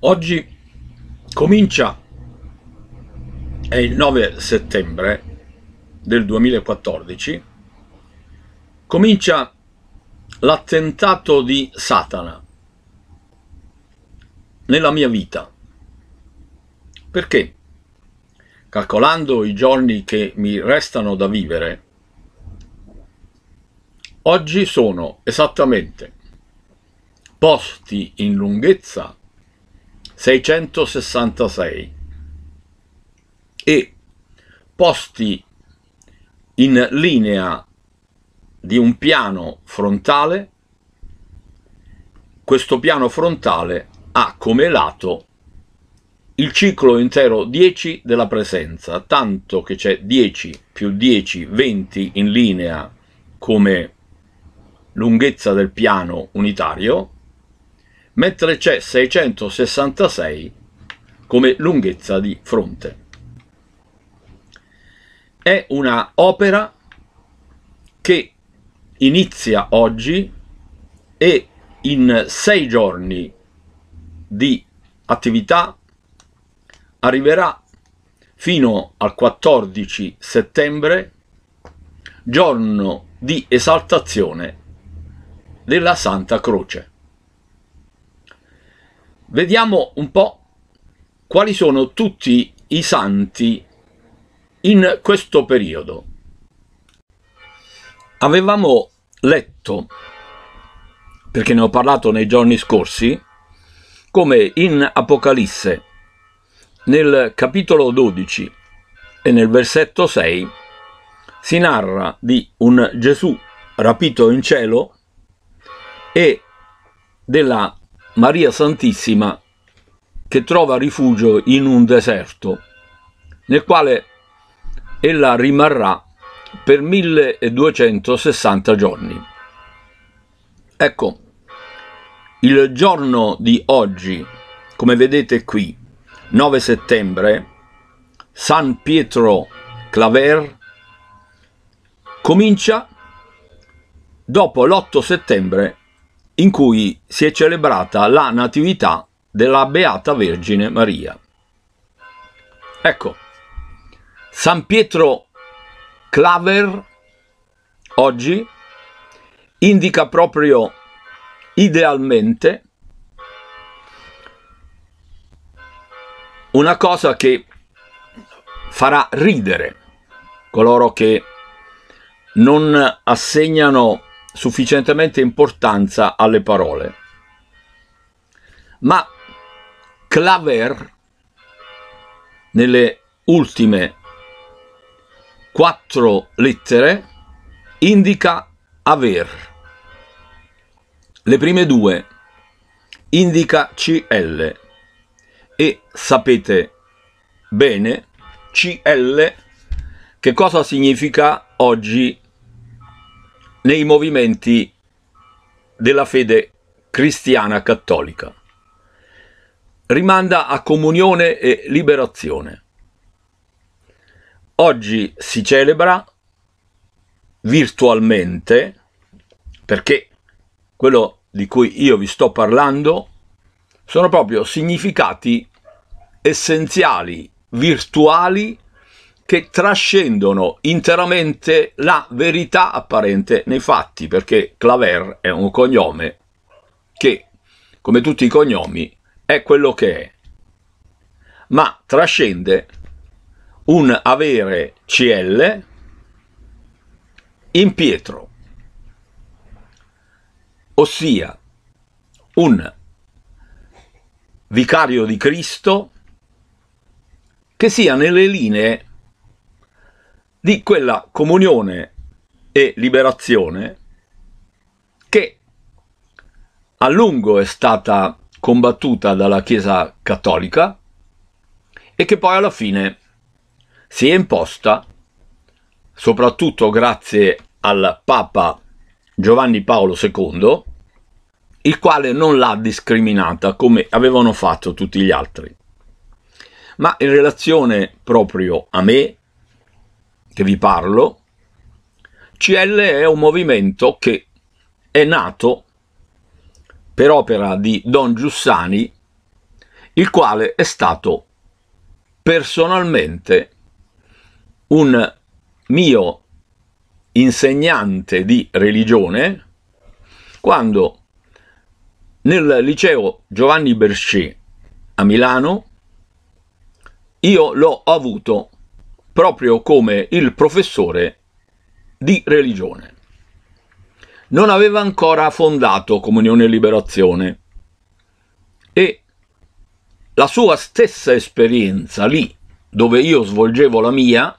Oggi comincia, è il 9 settembre del 2014, comincia l'attentato di Satana nella mia vita. Perché? Calcolando i giorni che mi restano da vivere, oggi sono esattamente posti in lunghezza 666 e posti in linea di un piano frontale, questo piano frontale ha come lato il ciclo intero 10 della presenza, tanto che c'è 10 più 10, 20 in linea come lunghezza del piano unitario, mentre c'è 666 come lunghezza di fronte. È una opera che inizia oggi e in sei giorni di attività arriverà fino al 14 settembre, giorno di esaltazione della Santa Croce vediamo un po' quali sono tutti i santi in questo periodo. Avevamo letto, perché ne ho parlato nei giorni scorsi, come in Apocalisse, nel capitolo 12 e nel versetto 6, si narra di un Gesù rapito in cielo e della Maria Santissima che trova rifugio in un deserto, nel quale ella rimarrà per 1260 giorni. Ecco, il giorno di oggi, come vedete qui, 9 settembre, San Pietro Claver comincia dopo l'8 settembre in cui si è celebrata la Natività della Beata Vergine Maria. Ecco, San Pietro Claver oggi indica proprio idealmente una cosa che farà ridere coloro che non assegnano sufficientemente importanza alle parole. Ma Claver, nelle ultime quattro lettere, indica aver. Le prime due indica CL e sapete bene CL che cosa significa oggi nei movimenti della fede cristiana cattolica. Rimanda a comunione e liberazione. Oggi si celebra virtualmente perché quello di cui io vi sto parlando sono proprio significati essenziali, virtuali che trascendono interamente la verità apparente nei fatti, perché Claver è un cognome che, come tutti i cognomi, è quello che è, ma trascende un avere CL in Pietro, ossia un vicario di Cristo che sia nelle linee di quella comunione e liberazione che a lungo è stata combattuta dalla Chiesa cattolica e che poi alla fine si è imposta, soprattutto grazie al Papa Giovanni Paolo II, il quale non l'ha discriminata come avevano fatto tutti gli altri. Ma in relazione proprio a me, che vi parlo, CL è un movimento che è nato per opera di Don Giussani, il quale è stato personalmente un mio insegnante di religione quando nel liceo Giovanni Berchet a Milano io l'ho avuto proprio come il professore di religione. Non aveva ancora fondato Comunione e Liberazione e la sua stessa esperienza lì dove io svolgevo la mia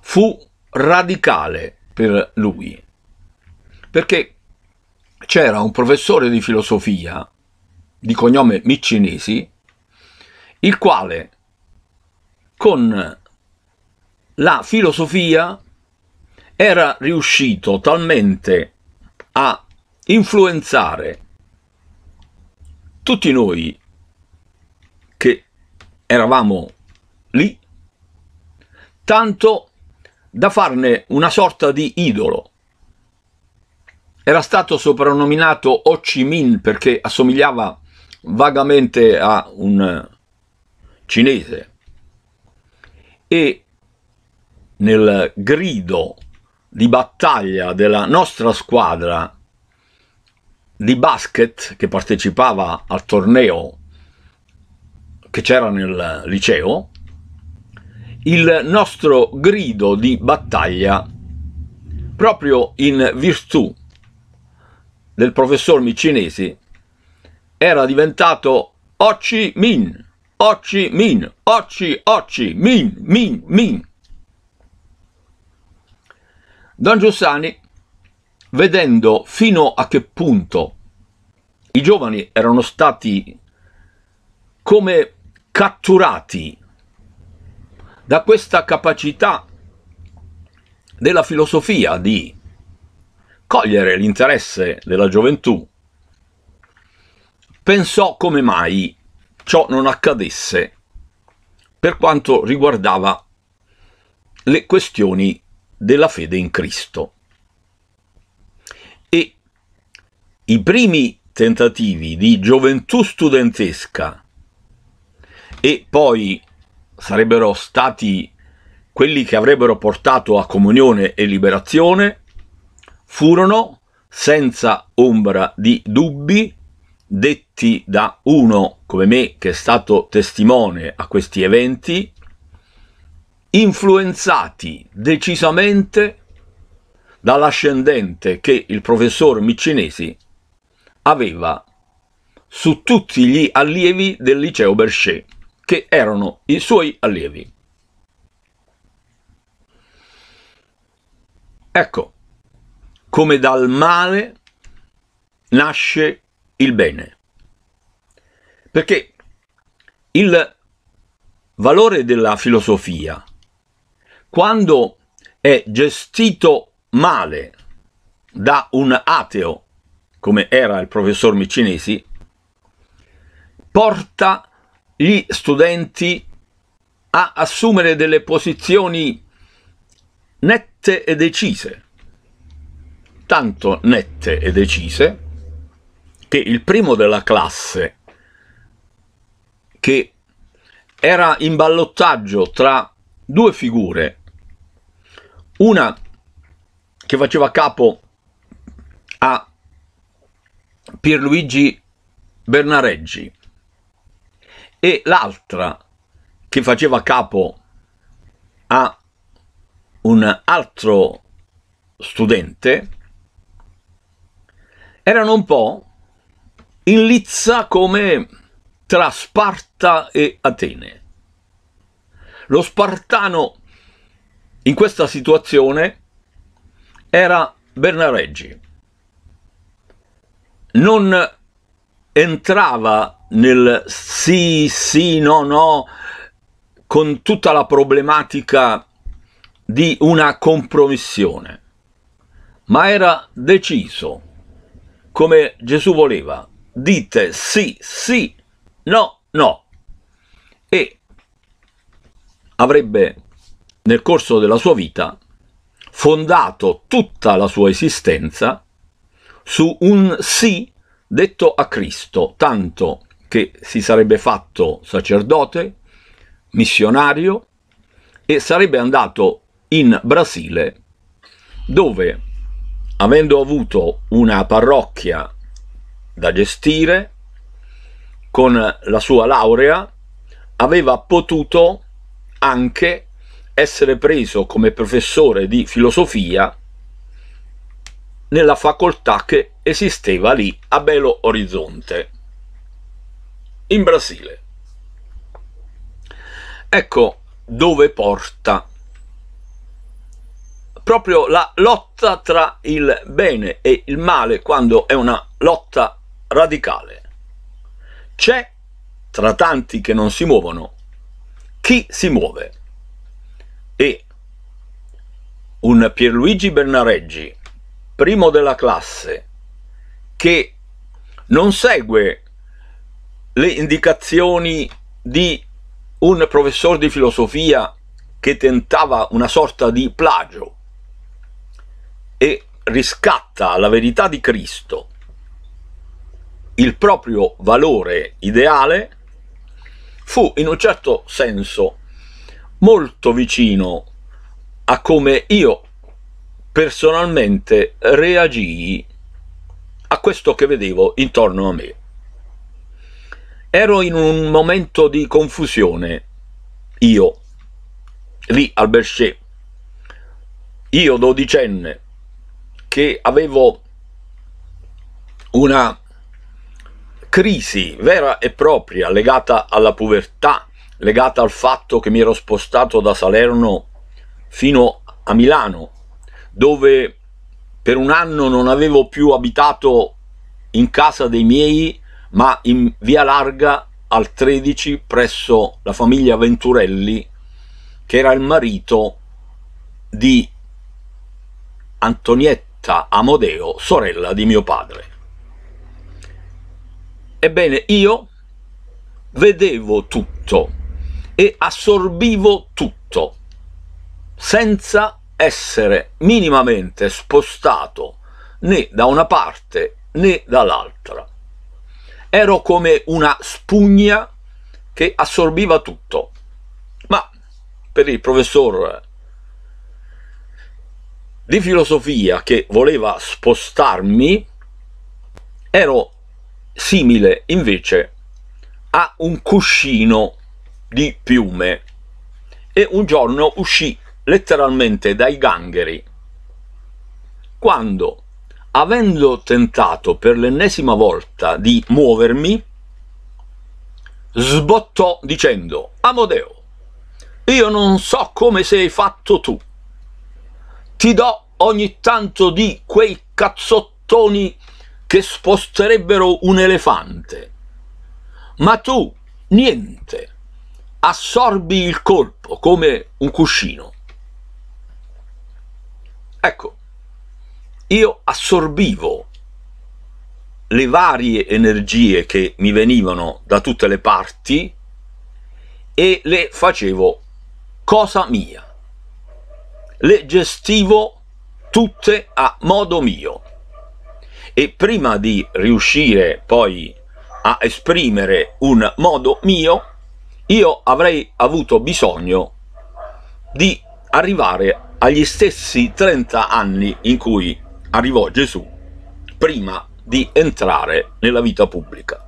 fu radicale per lui perché c'era un professore di filosofia di cognome Miccinesi il quale con la filosofia era riuscito talmente a influenzare tutti noi che eravamo lì, tanto da farne una sorta di idolo. Era stato soprannominato Ho Chi Minh perché assomigliava vagamente a un cinese e nel grido di battaglia della nostra squadra di basket che partecipava al torneo che c'era nel liceo, il nostro grido di battaglia proprio in virtù del professor Micinesi era diventato Ho Chi Minh ho Min, Minh, Ho Min, Min, Min. Don Giussani, vedendo fino a che punto i giovani erano stati come catturati da questa capacità della filosofia di cogliere l'interesse della gioventù, pensò come mai ciò non accadesse per quanto riguardava le questioni della fede in Cristo. E i primi tentativi di gioventù studentesca e poi sarebbero stati quelli che avrebbero portato a comunione e liberazione furono senza ombra di dubbi detti da uno come me che è stato testimone a questi eventi, influenzati decisamente dall'ascendente che il professor Micinesi aveva su tutti gli allievi del liceo Berchet, che erano i suoi allievi. Ecco, come dal male nasce il bene. Perché il valore della filosofia, quando è gestito male da un ateo, come era il professor Miccinesi, porta gli studenti a assumere delle posizioni nette e decise, tanto nette e decise probabilmente il primo della classe che era in ballottaggio tra due figure, una che faceva capo a Pierluigi Bernareggi e l'altra che faceva capo a un altro studente erano un po' in lizza come tra Sparta e Atene. Lo spartano in questa situazione era Bernareggi. Non entrava nel sì, sì, no, no, con tutta la problematica di una compromissione, ma era deciso come Gesù voleva dite sì, sì, no, no. E avrebbe nel corso della sua vita fondato tutta la sua esistenza su un sì detto a Cristo, tanto che si sarebbe fatto sacerdote, missionario e sarebbe andato in Brasile dove, avendo avuto una parrocchia da gestire, con la sua laurea, aveva potuto anche essere preso come professore di filosofia nella facoltà che esisteva lì a Belo Horizonte, in Brasile. Ecco dove porta proprio la lotta tra il bene e il male, quando è una lotta radicale. C'è, tra tanti che non si muovono, chi si muove. E un Pierluigi Bernareggi, primo della classe, che non segue le indicazioni di un professore di filosofia che tentava una sorta di plagio e riscatta la verità di Cristo il proprio valore ideale fu in un certo senso molto vicino a come io personalmente reagii a questo che vedevo intorno a me. Ero in un momento di confusione, io, lì al Berchet, io dodicenne, che avevo una crisi vera e propria legata alla povertà, legata al fatto che mi ero spostato da Salerno fino a Milano, dove per un anno non avevo più abitato in casa dei miei, ma in via larga al 13 presso la famiglia Venturelli, che era il marito di Antonietta Amodeo, sorella di mio padre. Ebbene, io vedevo tutto e assorbivo tutto senza essere minimamente spostato né da una parte né dall'altra. Ero come una spugna che assorbiva tutto. Ma per il professor di filosofia che voleva spostarmi, ero simile invece a un cuscino di piume e un giorno uscì letteralmente dai gangheri quando avendo tentato per l'ennesima volta di muovermi sbottò dicendo Amodeo io non so come sei fatto tu ti do ogni tanto di quei cazzottoni che sposterebbero un elefante. Ma tu, niente, assorbi il colpo come un cuscino. Ecco, io assorbivo le varie energie che mi venivano da tutte le parti e le facevo cosa mia, le gestivo tutte a modo mio e prima di riuscire poi a esprimere un modo mio, io avrei avuto bisogno di arrivare agli stessi 30 anni in cui arrivò Gesù prima di entrare nella vita pubblica.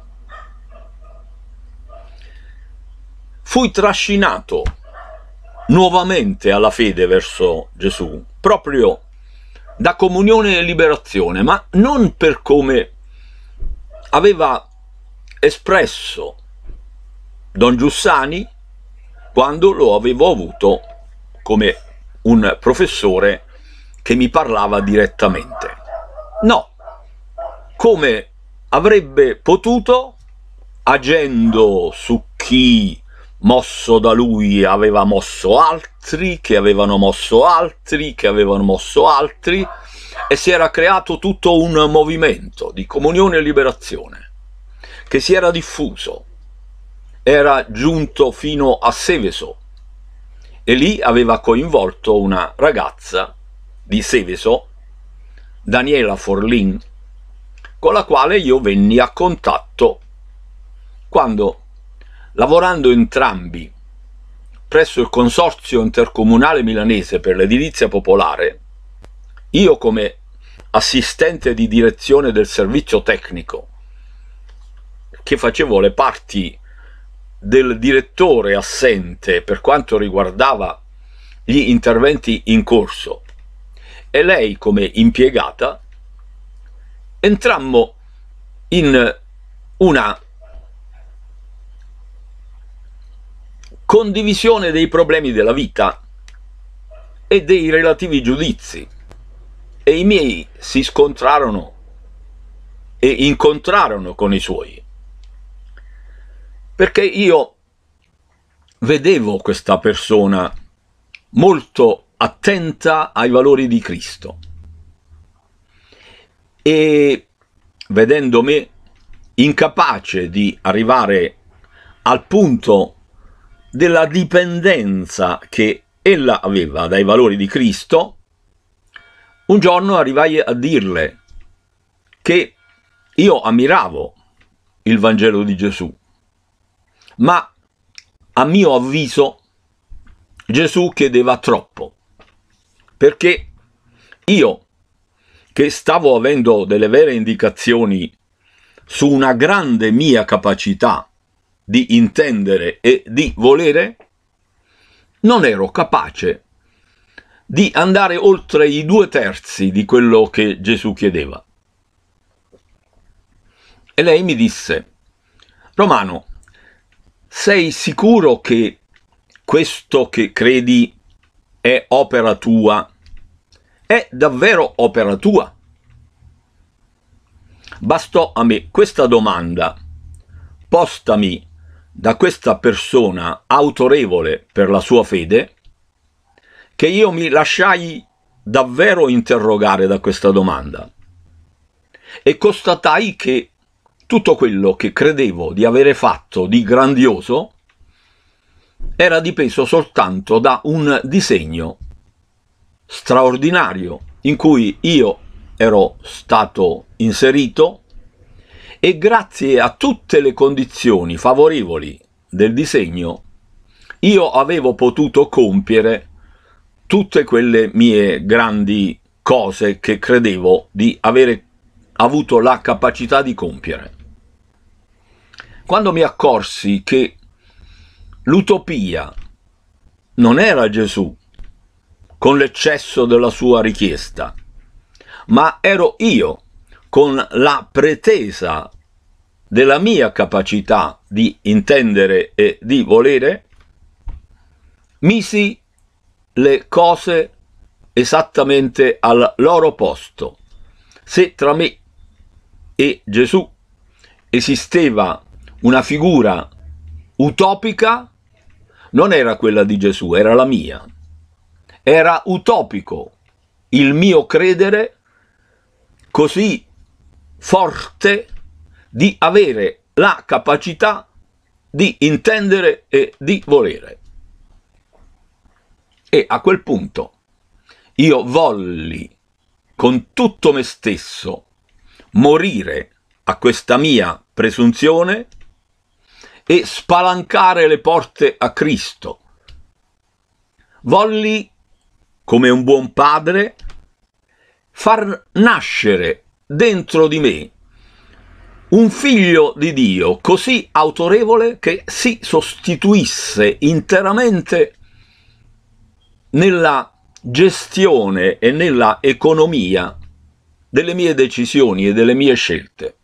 Fui trascinato nuovamente alla fede verso Gesù proprio da comunione e liberazione, ma non per come aveva espresso Don Giussani quando lo avevo avuto come un professore che mi parlava direttamente. No, come avrebbe potuto, agendo su chi mosso da lui aveva mosso altro, altri, che avevano mosso altri, che avevano mosso altri e si era creato tutto un movimento di comunione e liberazione che si era diffuso, era giunto fino a Seveso e lì aveva coinvolto una ragazza di Seveso, Daniela Forlin, con la quale io venni a contatto quando, lavorando entrambi presso il Consorzio Intercomunale Milanese per l'Edilizia Popolare, io come assistente di direzione del servizio tecnico, che facevo le parti del direttore assente per quanto riguardava gli interventi in corso, e lei come impiegata, entrammo in una condivisione dei problemi della vita e dei relativi giudizi e i miei si scontrarono e incontrarono con i suoi perché io vedevo questa persona molto attenta ai valori di Cristo e vedendo me incapace di arrivare al punto della dipendenza che ella aveva dai valori di Cristo, un giorno arrivai a dirle che io ammiravo il Vangelo di Gesù, ma a mio avviso Gesù chiedeva troppo, perché io che stavo avendo delle vere indicazioni su una grande mia capacità di intendere e di volere, non ero capace di andare oltre i due terzi di quello che Gesù chiedeva. E lei mi disse, Romano, sei sicuro che questo che credi è opera tua? È davvero opera tua? Bastò a me questa domanda, postami da questa persona autorevole per la sua fede che io mi lasciai davvero interrogare da questa domanda e constatai che tutto quello che credevo di avere fatto di grandioso era dipeso soltanto da un disegno straordinario in cui io ero stato inserito e grazie a tutte le condizioni favorevoli del disegno io avevo potuto compiere tutte quelle mie grandi cose che credevo di avere avuto la capacità di compiere. Quando mi accorsi che l'utopia non era Gesù con l'eccesso della sua richiesta, ma ero io con la pretesa della mia capacità di intendere e di volere, misi le cose esattamente al loro posto. Se tra me e Gesù esisteva una figura utopica, non era quella di Gesù, era la mia. Era utopico il mio credere così forte di avere la capacità di intendere e di volere. E a quel punto io volli con tutto me stesso morire a questa mia presunzione e spalancare le porte a Cristo. Volli, come un buon padre, far nascere dentro di me un figlio di Dio così autorevole che si sostituisse interamente nella gestione e nella economia delle mie decisioni e delle mie scelte.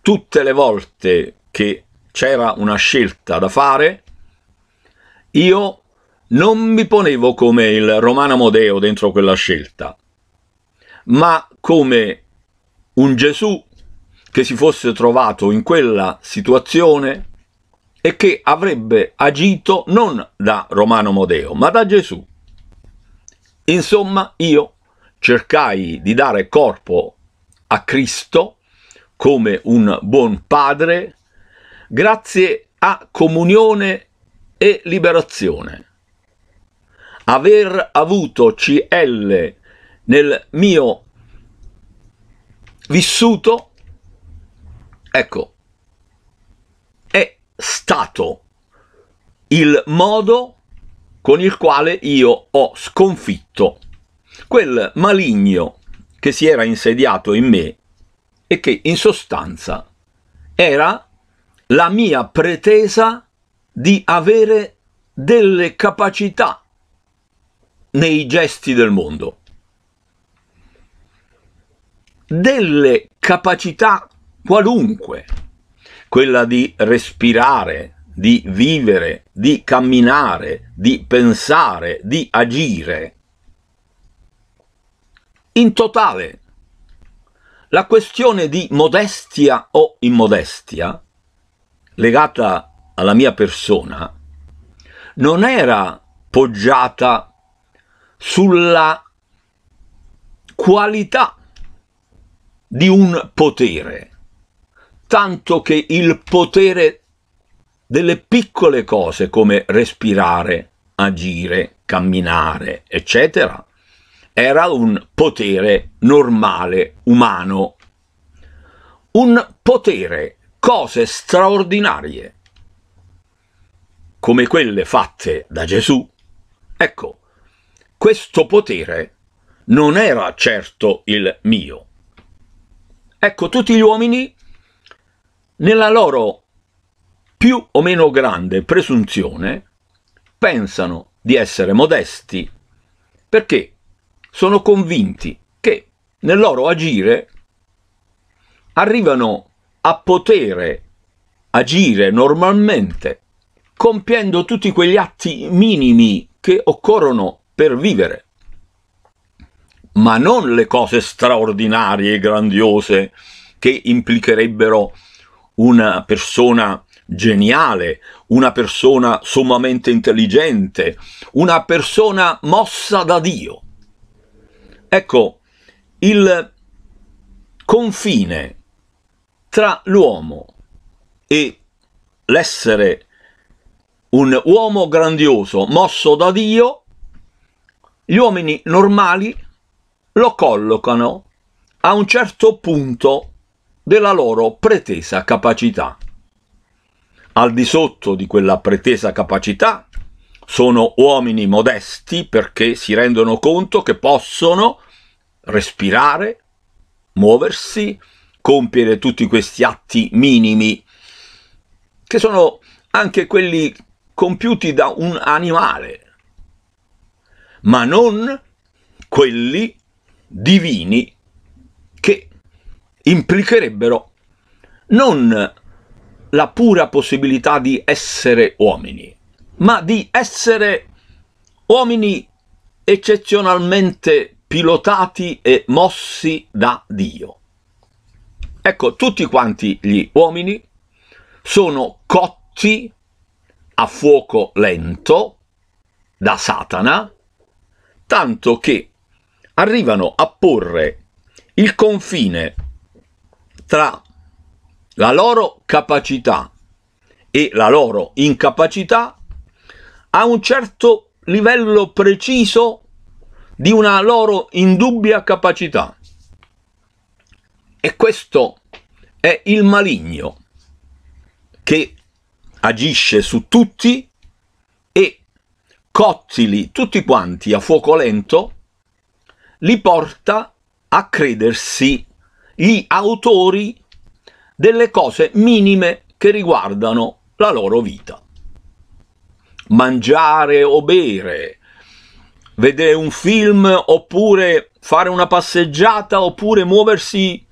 Tutte le volte che c'era una scelta da fare, io non mi ponevo come il Romano Modeo dentro quella scelta, ma come un Gesù che si fosse trovato in quella situazione e che avrebbe agito non da Romano Modeo, ma da Gesù. Insomma, io cercai di dare corpo a Cristo come un buon padre grazie a comunione e liberazione. Aver avuto CL nel mio vissuto, ecco, è stato il modo con il quale io ho sconfitto quel maligno che si era insediato in me e che in sostanza era la mia pretesa di avere delle capacità nei gesti del mondo delle capacità qualunque, quella di respirare, di vivere, di camminare, di pensare, di agire. In totale, la questione di modestia o immodestia, legata alla mia persona, non era poggiata sulla qualità di un potere, tanto che il potere delle piccole cose come respirare, agire, camminare, eccetera, era un potere normale, umano. Un potere, cose straordinarie, come quelle fatte da Gesù. Ecco, questo potere non era certo il mio. Ecco, tutti gli uomini, nella loro più o meno grande presunzione, pensano di essere modesti perché sono convinti che nel loro agire arrivano a poter agire normalmente compiendo tutti quegli atti minimi che occorrono per vivere ma non le cose straordinarie e grandiose che implicherebbero una persona geniale, una persona sommamente intelligente, una persona mossa da Dio. Ecco, il confine tra l'uomo e l'essere un uomo grandioso mosso da Dio, gli uomini normali lo collocano a un certo punto della loro pretesa capacità. Al di sotto di quella pretesa capacità sono uomini modesti perché si rendono conto che possono respirare, muoversi, compiere tutti questi atti minimi, che sono anche quelli compiuti da un animale, ma non quelli divini che implicherebbero non la pura possibilità di essere uomini, ma di essere uomini eccezionalmente pilotati e mossi da Dio. Ecco, tutti quanti gli uomini sono cotti a fuoco lento da Satana, tanto che arrivano a porre il confine tra la loro capacità e la loro incapacità a un certo livello preciso di una loro indubbia capacità. E questo è il maligno che agisce su tutti e cottili tutti quanti a fuoco lento li porta a credersi gli autori delle cose minime che riguardano la loro vita. Mangiare o bere, vedere un film oppure fare una passeggiata oppure muoversi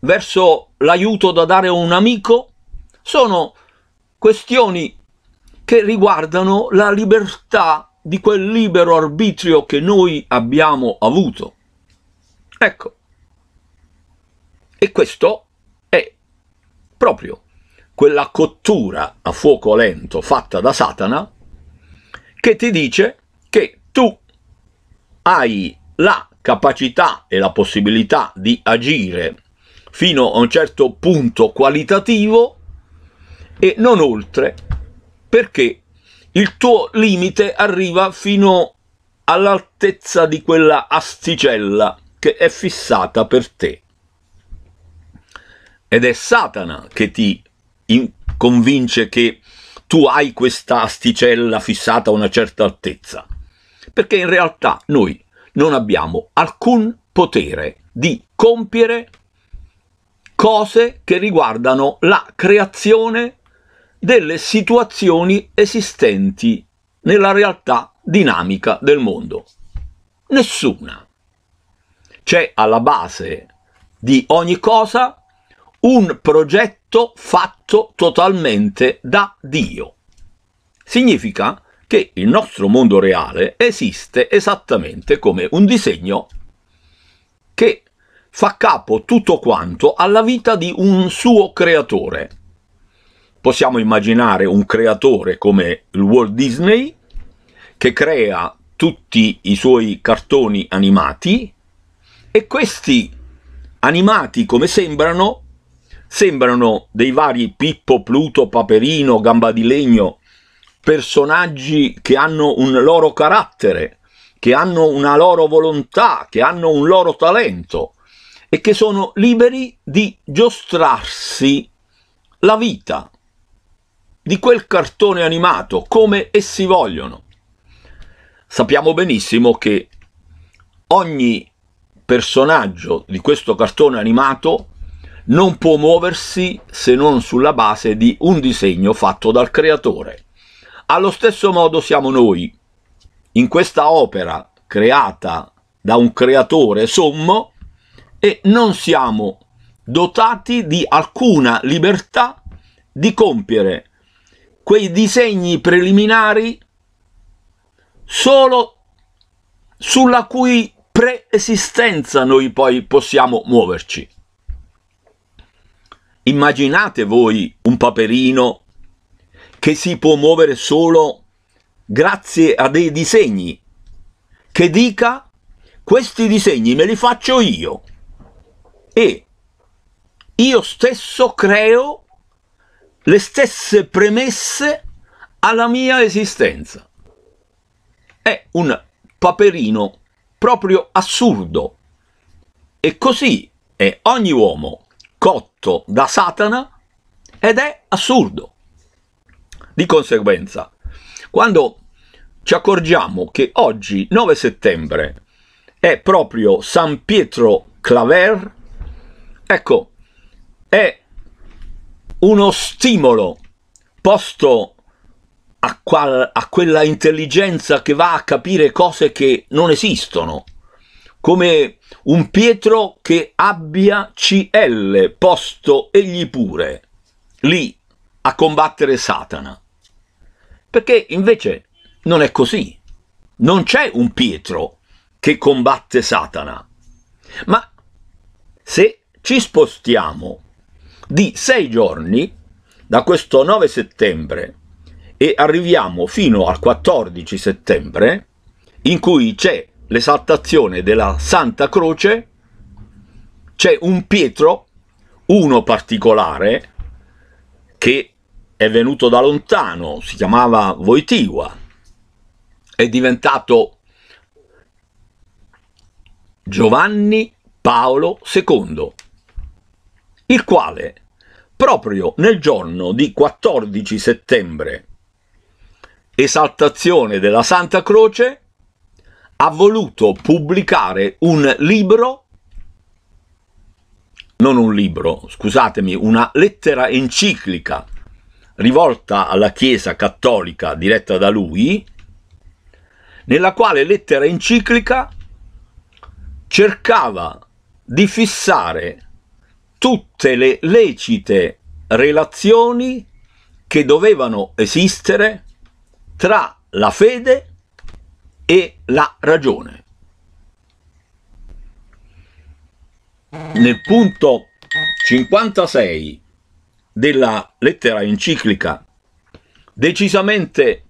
verso l'aiuto da dare a un amico sono questioni che riguardano la libertà di quel libero arbitrio che noi abbiamo avuto. Ecco, e questo è proprio quella cottura a fuoco lento fatta da Satana che ti dice che tu hai la capacità e la possibilità di agire fino a un certo punto qualitativo e non oltre perché il tuo limite arriva fino all'altezza di quella asticella che è fissata per te. Ed è Satana che ti convince che tu hai questa asticella fissata a una certa altezza, perché in realtà noi non abbiamo alcun potere di compiere cose che riguardano la creazione delle situazioni esistenti nella realtà dinamica del mondo. Nessuna. C'è alla base di ogni cosa un progetto fatto totalmente da Dio. Significa che il nostro mondo reale esiste esattamente come un disegno che fa capo tutto quanto alla vita di un suo creatore possiamo immaginare un creatore come il Walt Disney che crea tutti i suoi cartoni animati e questi animati come sembrano sembrano dei vari Pippo, Pluto, Paperino, Gamba di Legno personaggi che hanno un loro carattere che hanno una loro volontà che hanno un loro talento e che sono liberi di giostrarsi la vita di quel cartone animato, come essi vogliono. Sappiamo benissimo che ogni personaggio di questo cartone animato non può muoversi se non sulla base di un disegno fatto dal creatore. Allo stesso modo siamo noi. In questa opera creata da un creatore sommo e non siamo dotati di alcuna libertà di compiere quei disegni preliminari solo sulla cui preesistenza noi poi possiamo muoverci. Immaginate voi un paperino che si può muovere solo grazie a dei disegni, che dica questi disegni me li faccio io e io stesso creo le stesse premesse alla mia esistenza. È un paperino proprio assurdo. E così è ogni uomo cotto da Satana ed è assurdo. Di conseguenza, quando ci accorgiamo che oggi, 9 settembre, è proprio San Pietro Claver, ecco, è uno stimolo posto a, qual, a quella intelligenza che va a capire cose che non esistono, come un Pietro che abbia CL posto egli pure lì a combattere Satana. Perché invece non è così. Non c'è un Pietro che combatte Satana. Ma se ci spostiamo di sei giorni da questo 9 settembre e arriviamo fino al 14 settembre in cui c'è l'esaltazione della Santa Croce, c'è un Pietro, uno particolare, che è venuto da lontano, si chiamava Voitigua, è diventato Giovanni Paolo II il quale, proprio nel giorno di 14 settembre, esaltazione della Santa Croce, ha voluto pubblicare un libro, non un libro, scusatemi, una lettera enciclica rivolta alla Chiesa cattolica diretta da lui, nella quale lettera enciclica cercava di fissare tutte le lecite relazioni che dovevano esistere tra la fede e la ragione. Nel punto 56 della lettera enciclica, decisamente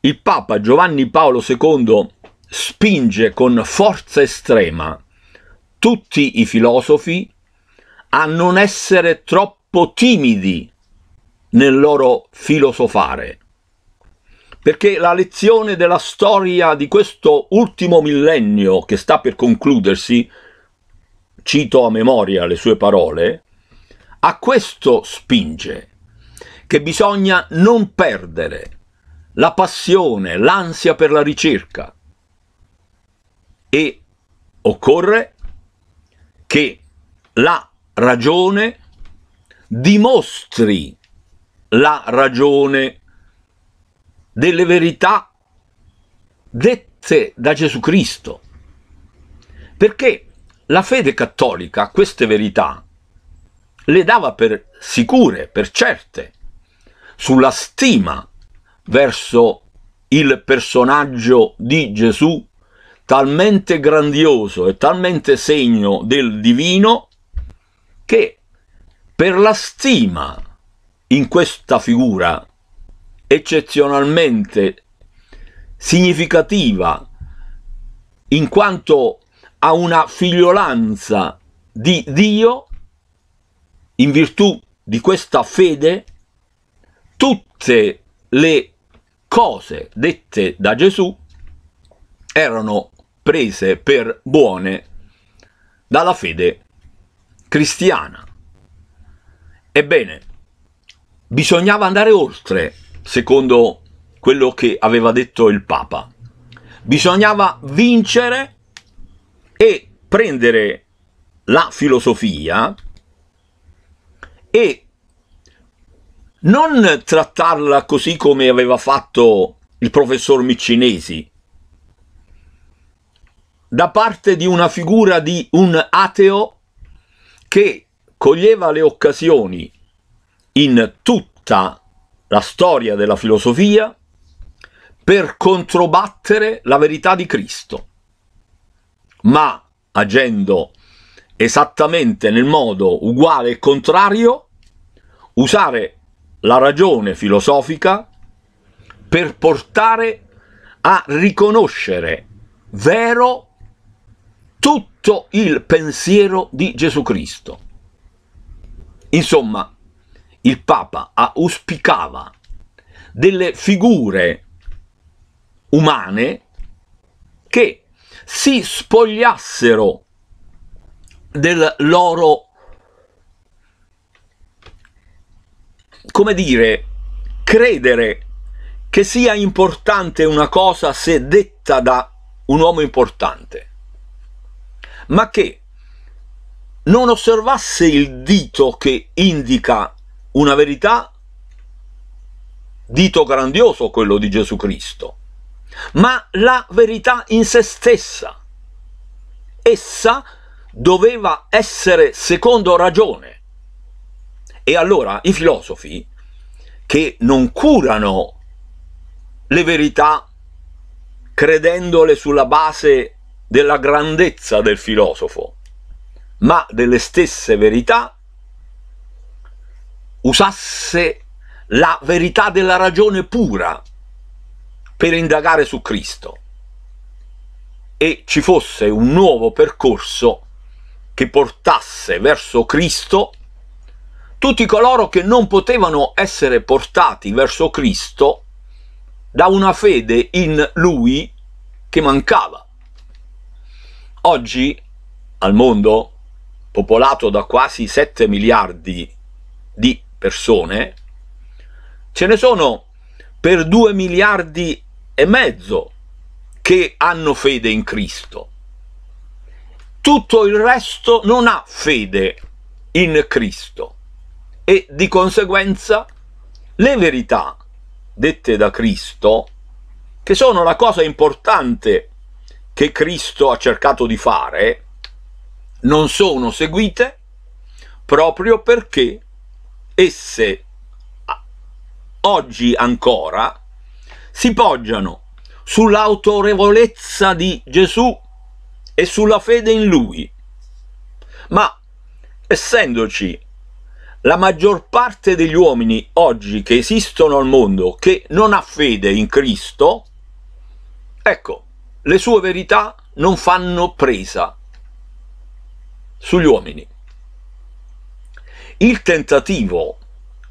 il Papa Giovanni Paolo II spinge con forza estrema tutti i filosofi a non essere troppo timidi nel loro filosofare, perché la lezione della storia di questo ultimo millennio che sta per concludersi, cito a memoria le sue parole, a questo spinge, che bisogna non perdere la passione, l'ansia per la ricerca e occorre che la ragione, dimostri la ragione delle verità dette da Gesù Cristo. Perché la fede cattolica queste verità le dava per sicure, per certe, sulla stima verso il personaggio di Gesù, talmente grandioso e talmente segno del divino, che per la stima in questa figura eccezionalmente significativa in quanto a una figliolanza di Dio, in virtù di questa fede, tutte le cose dette da Gesù erano prese per buone dalla fede cristiana. Ebbene, bisognava andare oltre, secondo quello che aveva detto il Papa. Bisognava vincere e prendere la filosofia e non trattarla così come aveva fatto il professor Micinesi, da parte di una figura di un ateo che coglieva le occasioni in tutta la storia della filosofia per controbattere la verità di Cristo, ma agendo esattamente nel modo uguale e contrario, usare la ragione filosofica per portare a riconoscere vero tutto il pensiero di Gesù Cristo. Insomma, il Papa auspicava delle figure umane che si spogliassero del loro, come dire, credere che sia importante una cosa se detta da un uomo importante ma che non osservasse il dito che indica una verità, dito grandioso quello di Gesù Cristo, ma la verità in se stessa. Essa doveva essere secondo ragione. E allora i filosofi, che non curano le verità credendole sulla base della grandezza del filosofo, ma delle stesse verità, usasse la verità della ragione pura per indagare su Cristo e ci fosse un nuovo percorso che portasse verso Cristo tutti coloro che non potevano essere portati verso Cristo da una fede in Lui che mancava. Oggi al mondo, popolato da quasi 7 miliardi di persone, ce ne sono per 2 miliardi e mezzo che hanno fede in Cristo. Tutto il resto non ha fede in Cristo e di conseguenza le verità dette da Cristo, che sono la cosa importante che Cristo ha cercato di fare non sono seguite proprio perché esse oggi ancora si poggiano sull'autorevolezza di Gesù e sulla fede in lui. Ma essendoci la maggior parte degli uomini oggi che esistono al mondo che non ha fede in Cristo, ecco, le sue verità non fanno presa sugli uomini. Il tentativo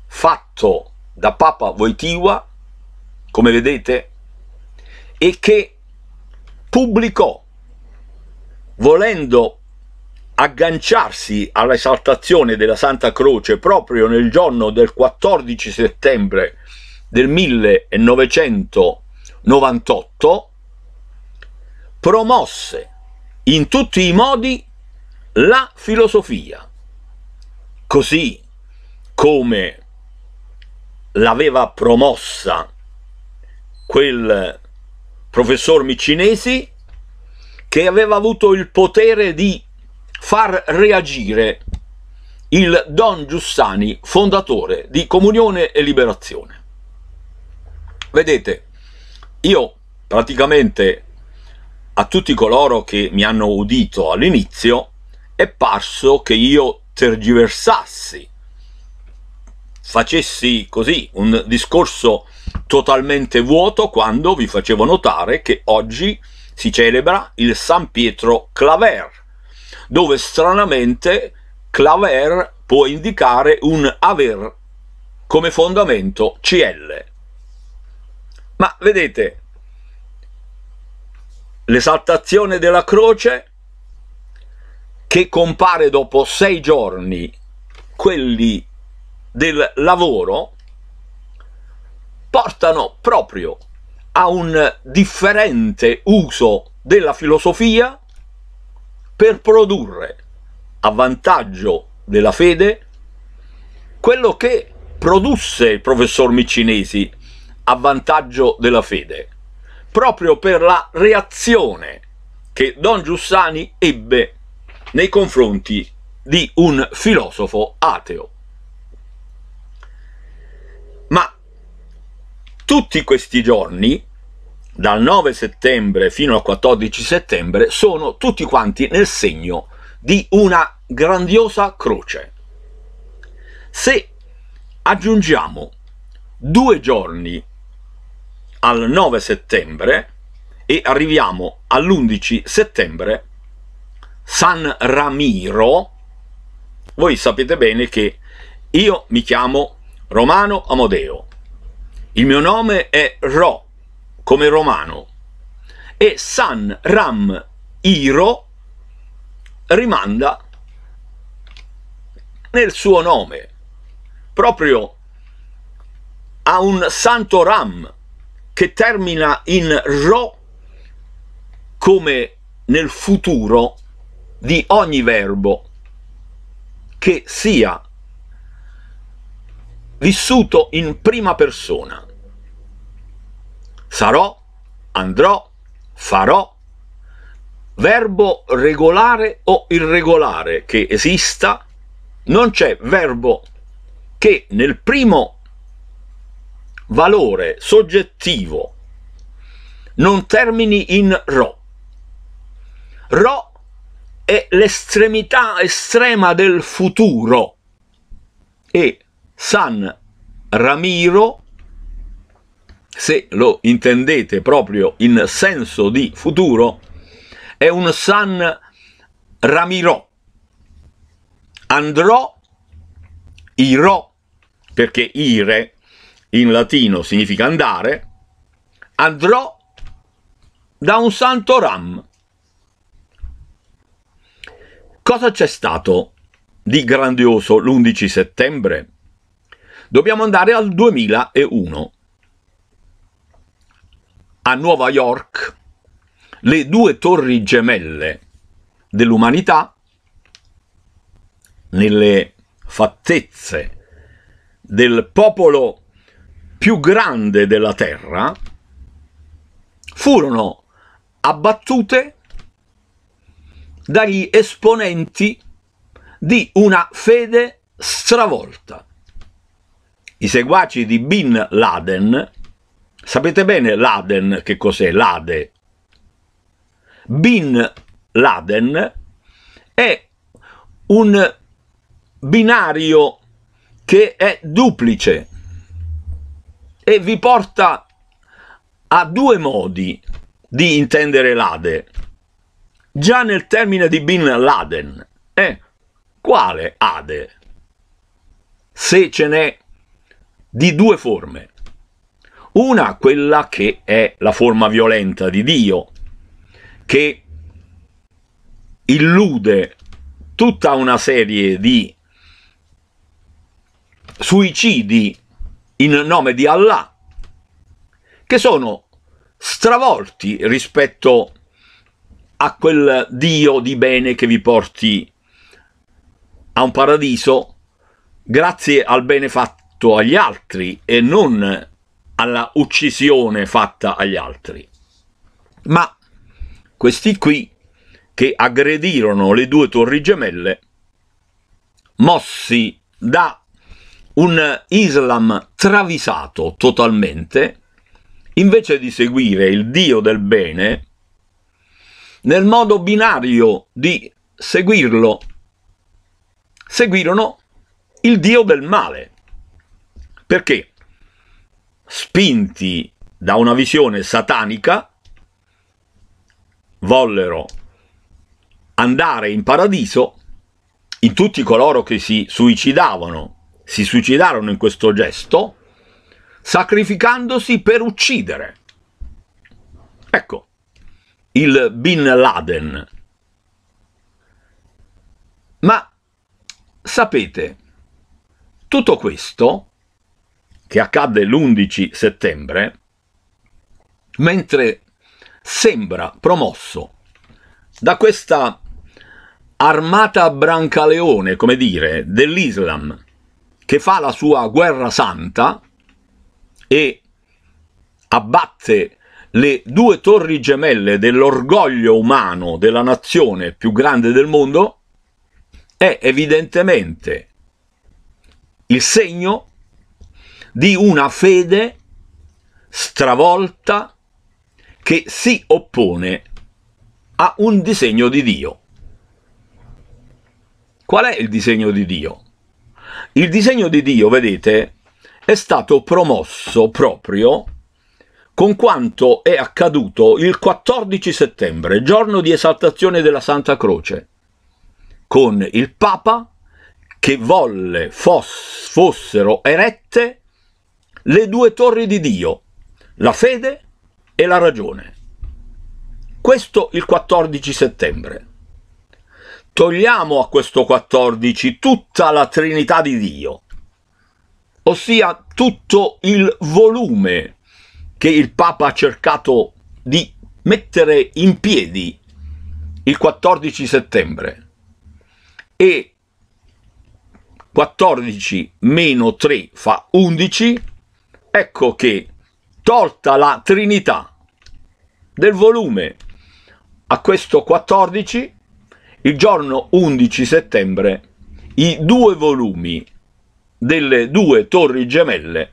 fatto da Papa Wojtyła, come vedete, è che pubblicò, volendo agganciarsi all'esaltazione della Santa Croce proprio nel giorno del 14 settembre del 1998, promosse in tutti i modi la filosofia, così come l'aveva promossa quel professor micinesi che aveva avuto il potere di far reagire il Don Giussani, fondatore di Comunione e Liberazione. Vedete, io praticamente a tutti coloro che mi hanno udito all'inizio è parso che io tergiversassi, facessi così un discorso totalmente vuoto quando vi facevo notare che oggi si celebra il San Pietro Claver, dove stranamente Claver può indicare un aver come fondamento CL. Ma vedete, l'esaltazione della croce che compare dopo sei giorni, quelli del lavoro, portano proprio a un differente uso della filosofia per produrre a vantaggio della fede quello che produsse il professor Miccinesi a vantaggio della fede, proprio per la reazione che Don Giussani ebbe nei confronti di un filosofo ateo. Ma tutti questi giorni, dal 9 settembre fino al 14 settembre, sono tutti quanti nel segno di una grandiosa croce. Se aggiungiamo due giorni al 9 settembre e arriviamo all'11 settembre San Ramiro. Voi sapete bene che io mi chiamo Romano Amodeo. Il mio nome è Ro, come romano, e San Ram Iro rimanda nel suo nome, proprio a un santo Ram, che termina in ro come nel futuro di ogni verbo che sia vissuto in prima persona. Sarò, andrò, farò, verbo regolare o irregolare che esista, non c'è verbo che nel primo valore soggettivo, non termini in Rho. Rho è l'estremità estrema del futuro e San Ramiro, se lo intendete proprio in senso di futuro, è un San Ramiro. Andrò, irò, perché ire in latino significa andare, andrò da un santo Ram. Cosa c'è stato di grandioso l'11 settembre? Dobbiamo andare al 2001. A Nuova York, le due torri gemelle dell'umanità, nelle fattezze del popolo più grande della terra, furono abbattute dagli esponenti di una fede stravolta. I seguaci di Bin Laden, sapete bene Laden che cos'è? Lade. Bin Laden è un binario che è duplice e vi porta a due modi di intendere l'Ade, già nel termine di Bin Laden. Eh, quale Ade? Se ce n'è di due forme. Una, quella che è la forma violenta di Dio, che illude tutta una serie di suicidi in nome di Allah, che sono stravolti rispetto a quel Dio di bene che vi porti a un paradiso grazie al bene fatto agli altri e non alla uccisione fatta agli altri. Ma questi qui che aggredirono le due torri gemelle, mossi da un Islam travisato totalmente, invece di seguire il Dio del bene, nel modo binario di seguirlo, seguirono il Dio del male. Perché? Spinti da una visione satanica, vollero andare in paradiso in tutti coloro che si suicidavano si suicidarono in questo gesto, sacrificandosi per uccidere. Ecco, il Bin Laden. Ma sapete, tutto questo, che accadde l'11 settembre, mentre sembra promosso da questa armata brancaleone, come dire, dell'Islam, che fa la sua guerra santa e abbatte le due torri gemelle dell'orgoglio umano della nazione più grande del mondo, è evidentemente il segno di una fede stravolta che si oppone a un disegno di Dio. Qual è il disegno di Dio? Il disegno di Dio, vedete, è stato promosso proprio con quanto è accaduto il 14 settembre, giorno di esaltazione della Santa Croce, con il Papa che volle foss fossero erette le due torri di Dio, la fede e la ragione. Questo il 14 settembre. Togliamo a questo 14 tutta la Trinità di Dio, ossia tutto il volume che il Papa ha cercato di mettere in piedi il 14 settembre e 14 meno 3 fa 11, ecco che tolta la trinità del volume a questo 14 il giorno 11 settembre i due volumi delle due torri gemelle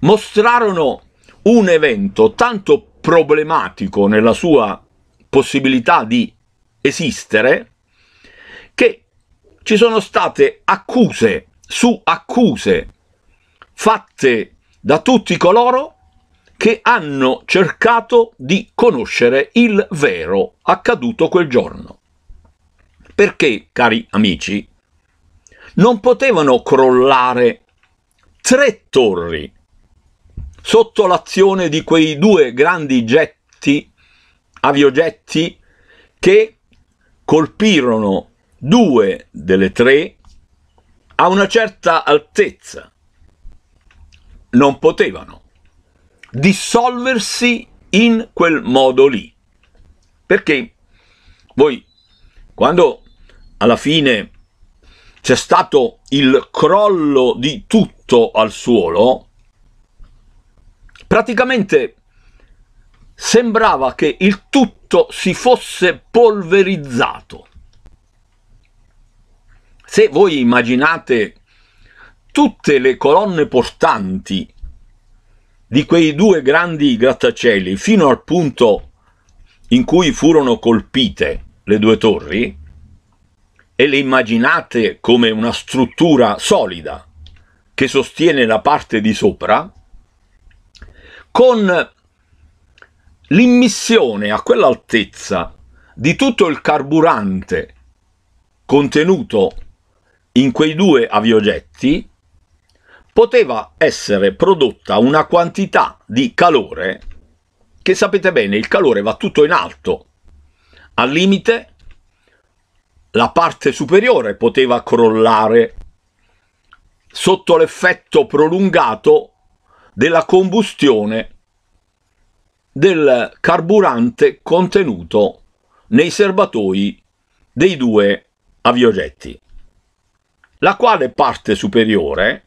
mostrarono un evento tanto problematico nella sua possibilità di esistere che ci sono state accuse su accuse fatte da tutti coloro che hanno cercato di conoscere il vero accaduto quel giorno. Perché, cari amici, non potevano crollare tre torri sotto l'azione di quei due grandi getti, aviogetti, che colpirono due delle tre a una certa altezza. Non potevano dissolversi in quel modo lì. Perché voi, quando alla fine c'è stato il crollo di tutto al suolo, praticamente sembrava che il tutto si fosse polverizzato. Se voi immaginate tutte le colonne portanti di quei due grandi grattacieli fino al punto in cui furono colpite le due torri e le immaginate come una struttura solida che sostiene la parte di sopra, con l'immissione a quell'altezza di tutto il carburante contenuto in quei due aviogetti poteva essere prodotta una quantità di calore che sapete bene, il calore va tutto in alto. Al limite la parte superiore poteva crollare sotto l'effetto prolungato della combustione del carburante contenuto nei serbatoi dei due aviogetti, la quale parte superiore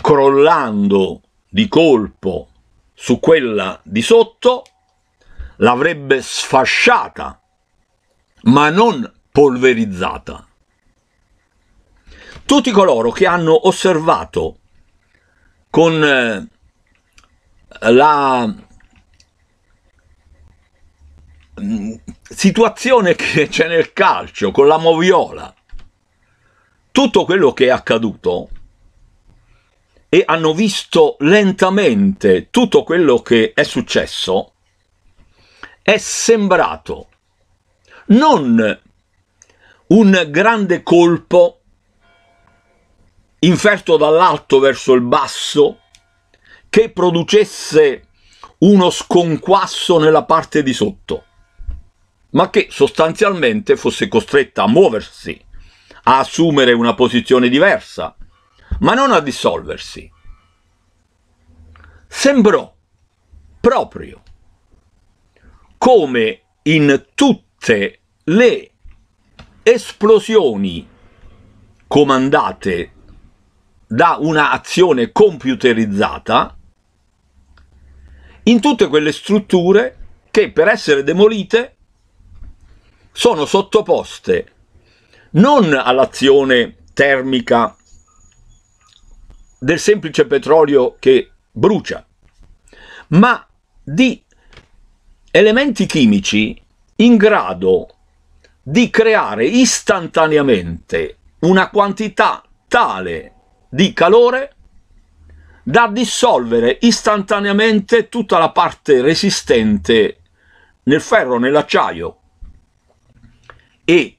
crollando di colpo su quella di sotto, l'avrebbe sfasciata, ma non polverizzata. Tutti coloro che hanno osservato con eh, la mm, situazione che c'è nel calcio, con la moviola, tutto quello che è accaduto e hanno visto lentamente tutto quello che è successo, è sembrato non un grande colpo inferto dall'alto verso il basso che producesse uno sconquasso nella parte di sotto, ma che sostanzialmente fosse costretta a muoversi, a assumere una posizione diversa, ma non a dissolversi. Sembrò proprio come in tutte le esplosioni comandate da un'azione computerizzata in tutte quelle strutture che per essere demolite sono sottoposte non all'azione termica del semplice petrolio che brucia, ma di elementi chimici in grado di creare istantaneamente una quantità tale di calore da dissolvere istantaneamente tutta la parte resistente nel ferro, nell'acciaio e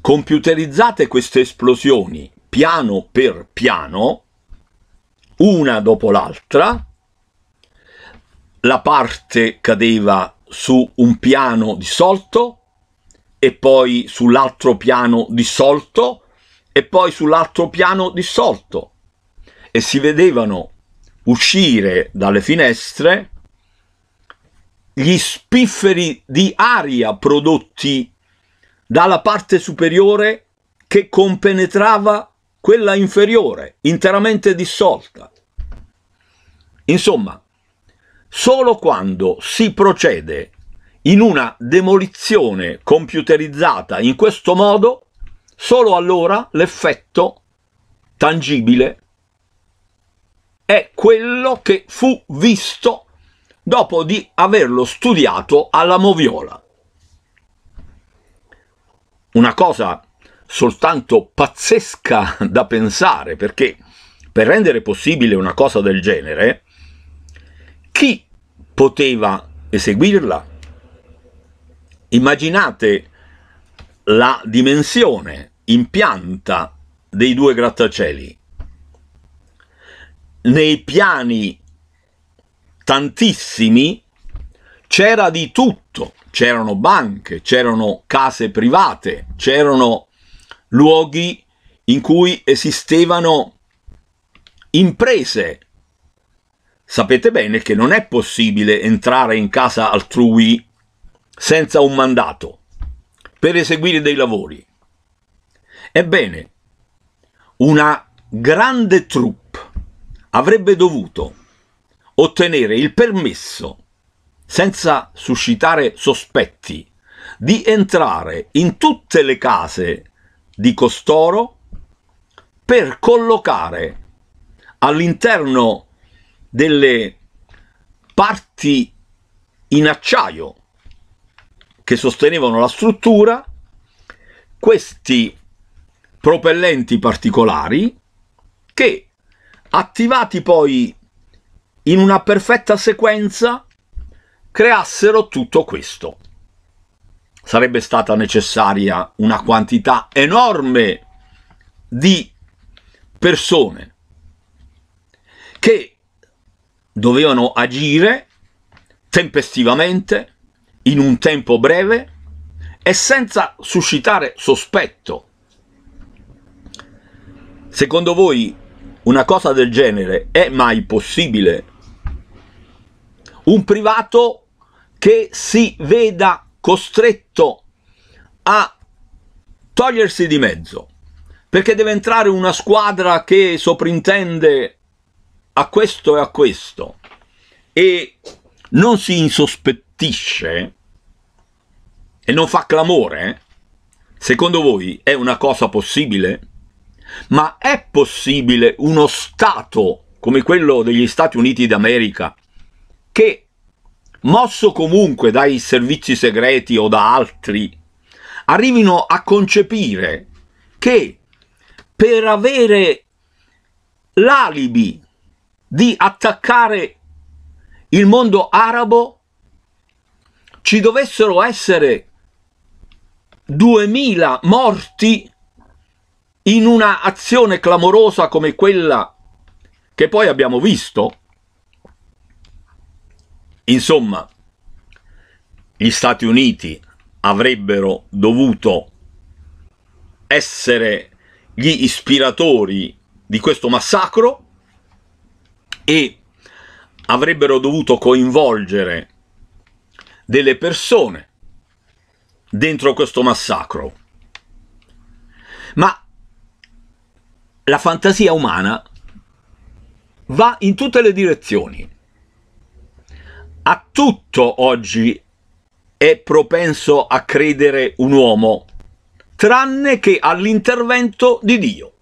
computerizzate queste esplosioni piano per piano, una dopo l'altra, la parte cadeva su un piano dissolto e poi sull'altro piano dissolto e poi sull'altro piano dissolto e si vedevano uscire dalle finestre gli spifferi di aria prodotti dalla parte superiore che compenetrava quella inferiore, interamente dissolta. Insomma, solo quando si procede in una demolizione computerizzata in questo modo, solo allora l'effetto tangibile è quello che fu visto dopo di averlo studiato alla moviola. Una cosa soltanto pazzesca da pensare, perché per rendere possibile una cosa del genere, chi poteva eseguirla? Immaginate la dimensione in pianta dei due grattacieli. Nei piani tantissimi c'era di tutto, c'erano banche, c'erano case private, c'erano luoghi in cui esistevano imprese. Sapete bene che non è possibile entrare in casa altrui senza un mandato per eseguire dei lavori. Ebbene, una grande troupe avrebbe dovuto ottenere il permesso, senza suscitare sospetti, di entrare in tutte le case di costoro per collocare all'interno delle parti in acciaio che sostenevano la struttura questi propellenti particolari che attivati poi in una perfetta sequenza creassero tutto questo sarebbe stata necessaria una quantità enorme di persone che dovevano agire tempestivamente, in un tempo breve e senza suscitare sospetto. Secondo voi una cosa del genere è mai possibile? Un privato che si veda costretto a togliersi di mezzo perché deve entrare una squadra che soprintende a questo e a questo e non si insospettisce e non fa clamore, eh? secondo voi è una cosa possibile? Ma è possibile uno Stato come quello degli Stati Uniti d'America che mosso comunque dai servizi segreti o da altri, arrivino a concepire che per avere l'alibi di attaccare il mondo arabo ci dovessero essere 2000 morti in una azione clamorosa come quella che poi abbiamo visto Insomma, gli Stati Uniti avrebbero dovuto essere gli ispiratori di questo massacro e avrebbero dovuto coinvolgere delle persone dentro questo massacro. Ma la fantasia umana va in tutte le direzioni a tutto oggi è propenso a credere un uomo, tranne che all'intervento di Dio.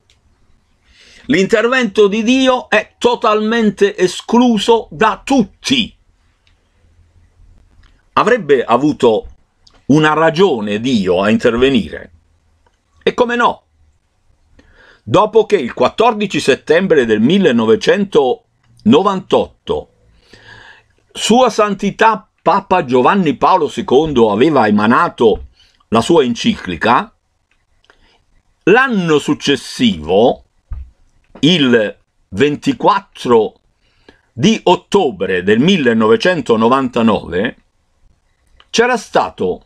L'intervento di Dio è totalmente escluso da tutti. Avrebbe avuto una ragione Dio a intervenire. E come no? Dopo che il 14 settembre del 1998 sua Santità Papa Giovanni Paolo II aveva emanato la sua enciclica, l'anno successivo, il 24 di ottobre del 1999, c'era stato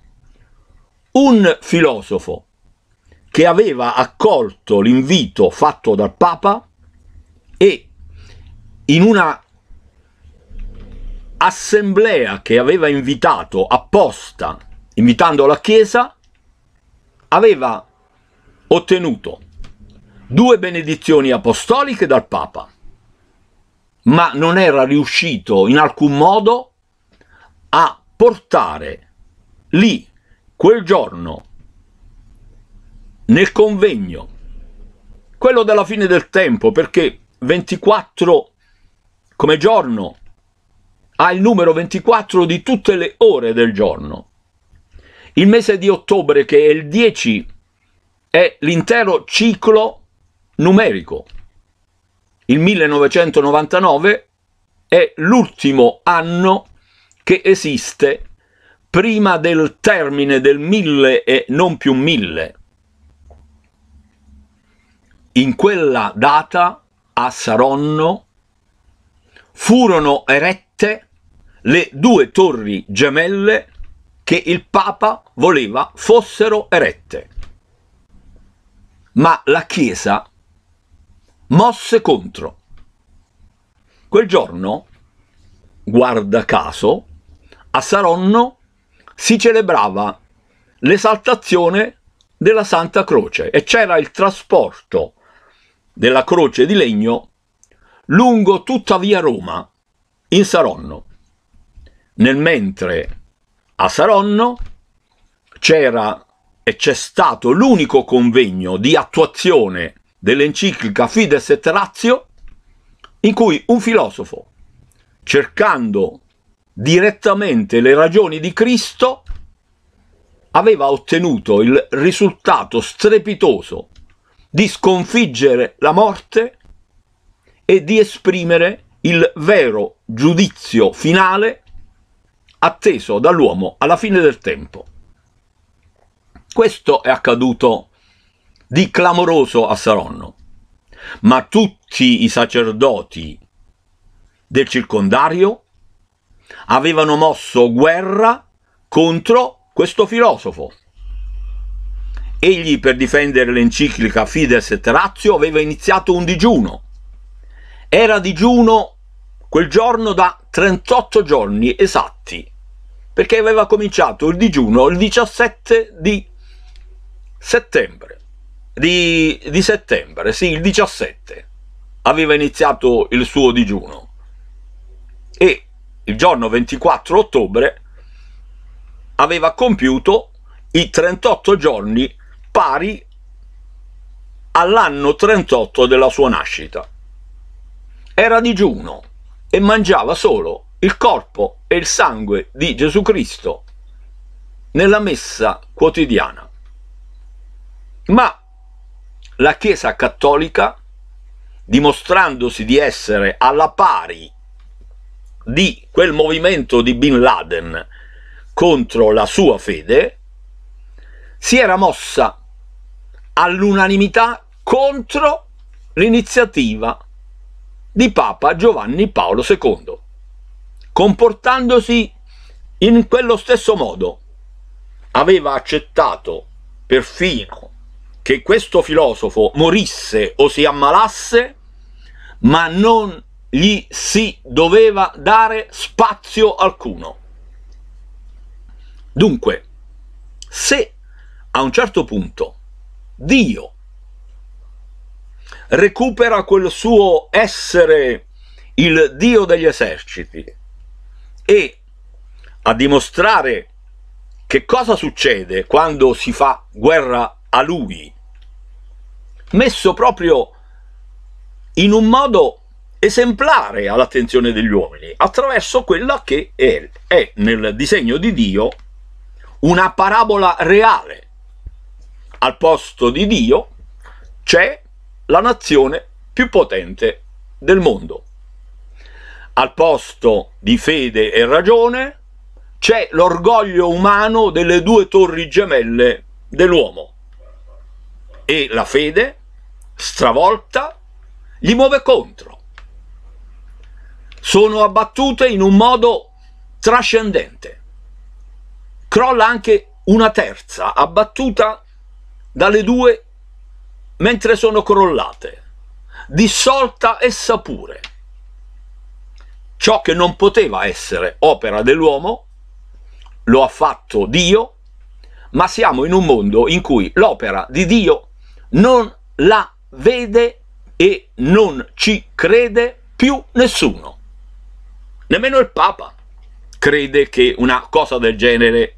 un filosofo che aveva accolto l'invito fatto dal Papa e in una assemblea che aveva invitato apposta, invitando la Chiesa, aveva ottenuto due benedizioni apostoliche dal Papa, ma non era riuscito in alcun modo a portare lì, quel giorno, nel convegno, quello della fine del tempo, perché 24 come giorno ha il numero 24 di tutte le ore del giorno. Il mese di ottobre, che è il 10, è l'intero ciclo numerico. Il 1999 è l'ultimo anno che esiste prima del termine del mille e non più mille. In quella data a Saronno furono erette le due torri gemelle che il Papa voleva fossero erette. Ma la Chiesa mosse contro. Quel giorno, guarda caso, a Saronno si celebrava l'esaltazione della Santa Croce e c'era il trasporto della croce di legno lungo tutta via Roma, in Saronno nel mentre a Saronno c'era e c'è stato l'unico convegno di attuazione dell'enciclica Fides et Ratio in cui un filosofo, cercando direttamente le ragioni di Cristo, aveva ottenuto il risultato strepitoso di sconfiggere la morte e di esprimere il vero giudizio finale atteso dall'uomo alla fine del tempo. Questo è accaduto di clamoroso a Saronno, ma tutti i sacerdoti del circondario avevano mosso guerra contro questo filosofo. Egli per difendere l'enciclica Fides et Ratio aveva iniziato un digiuno. Era digiuno quel giorno da 38 giorni esatti perché aveva cominciato il digiuno il 17 di settembre. Di, di settembre, sì, il 17 aveva iniziato il suo digiuno e il giorno 24 ottobre aveva compiuto i 38 giorni pari all'anno 38 della sua nascita. Era digiuno e mangiava solo il corpo e il sangue di Gesù Cristo nella messa quotidiana. Ma la Chiesa cattolica, dimostrandosi di essere alla pari di quel movimento di Bin Laden contro la sua fede, si era mossa all'unanimità contro l'iniziativa di Papa Giovanni Paolo II comportandosi in quello stesso modo. Aveva accettato perfino che questo filosofo morisse o si ammalasse, ma non gli si doveva dare spazio alcuno. Dunque, se a un certo punto Dio recupera quel suo essere il Dio degli eserciti e a dimostrare che cosa succede quando si fa guerra a lui, messo proprio in un modo esemplare all'attenzione degli uomini, attraverso quella che è, è nel disegno di Dio una parabola reale. Al posto di Dio c'è la nazione più potente del mondo al posto di fede e ragione c'è l'orgoglio umano delle due torri gemelle dell'uomo e la fede stravolta gli muove contro sono abbattute in un modo trascendente crolla anche una terza abbattuta dalle due mentre sono crollate dissolta essa pure Ciò che non poteva essere opera dell'uomo lo ha fatto Dio, ma siamo in un mondo in cui l'opera di Dio non la vede e non ci crede più nessuno. Nemmeno il Papa crede che una cosa del genere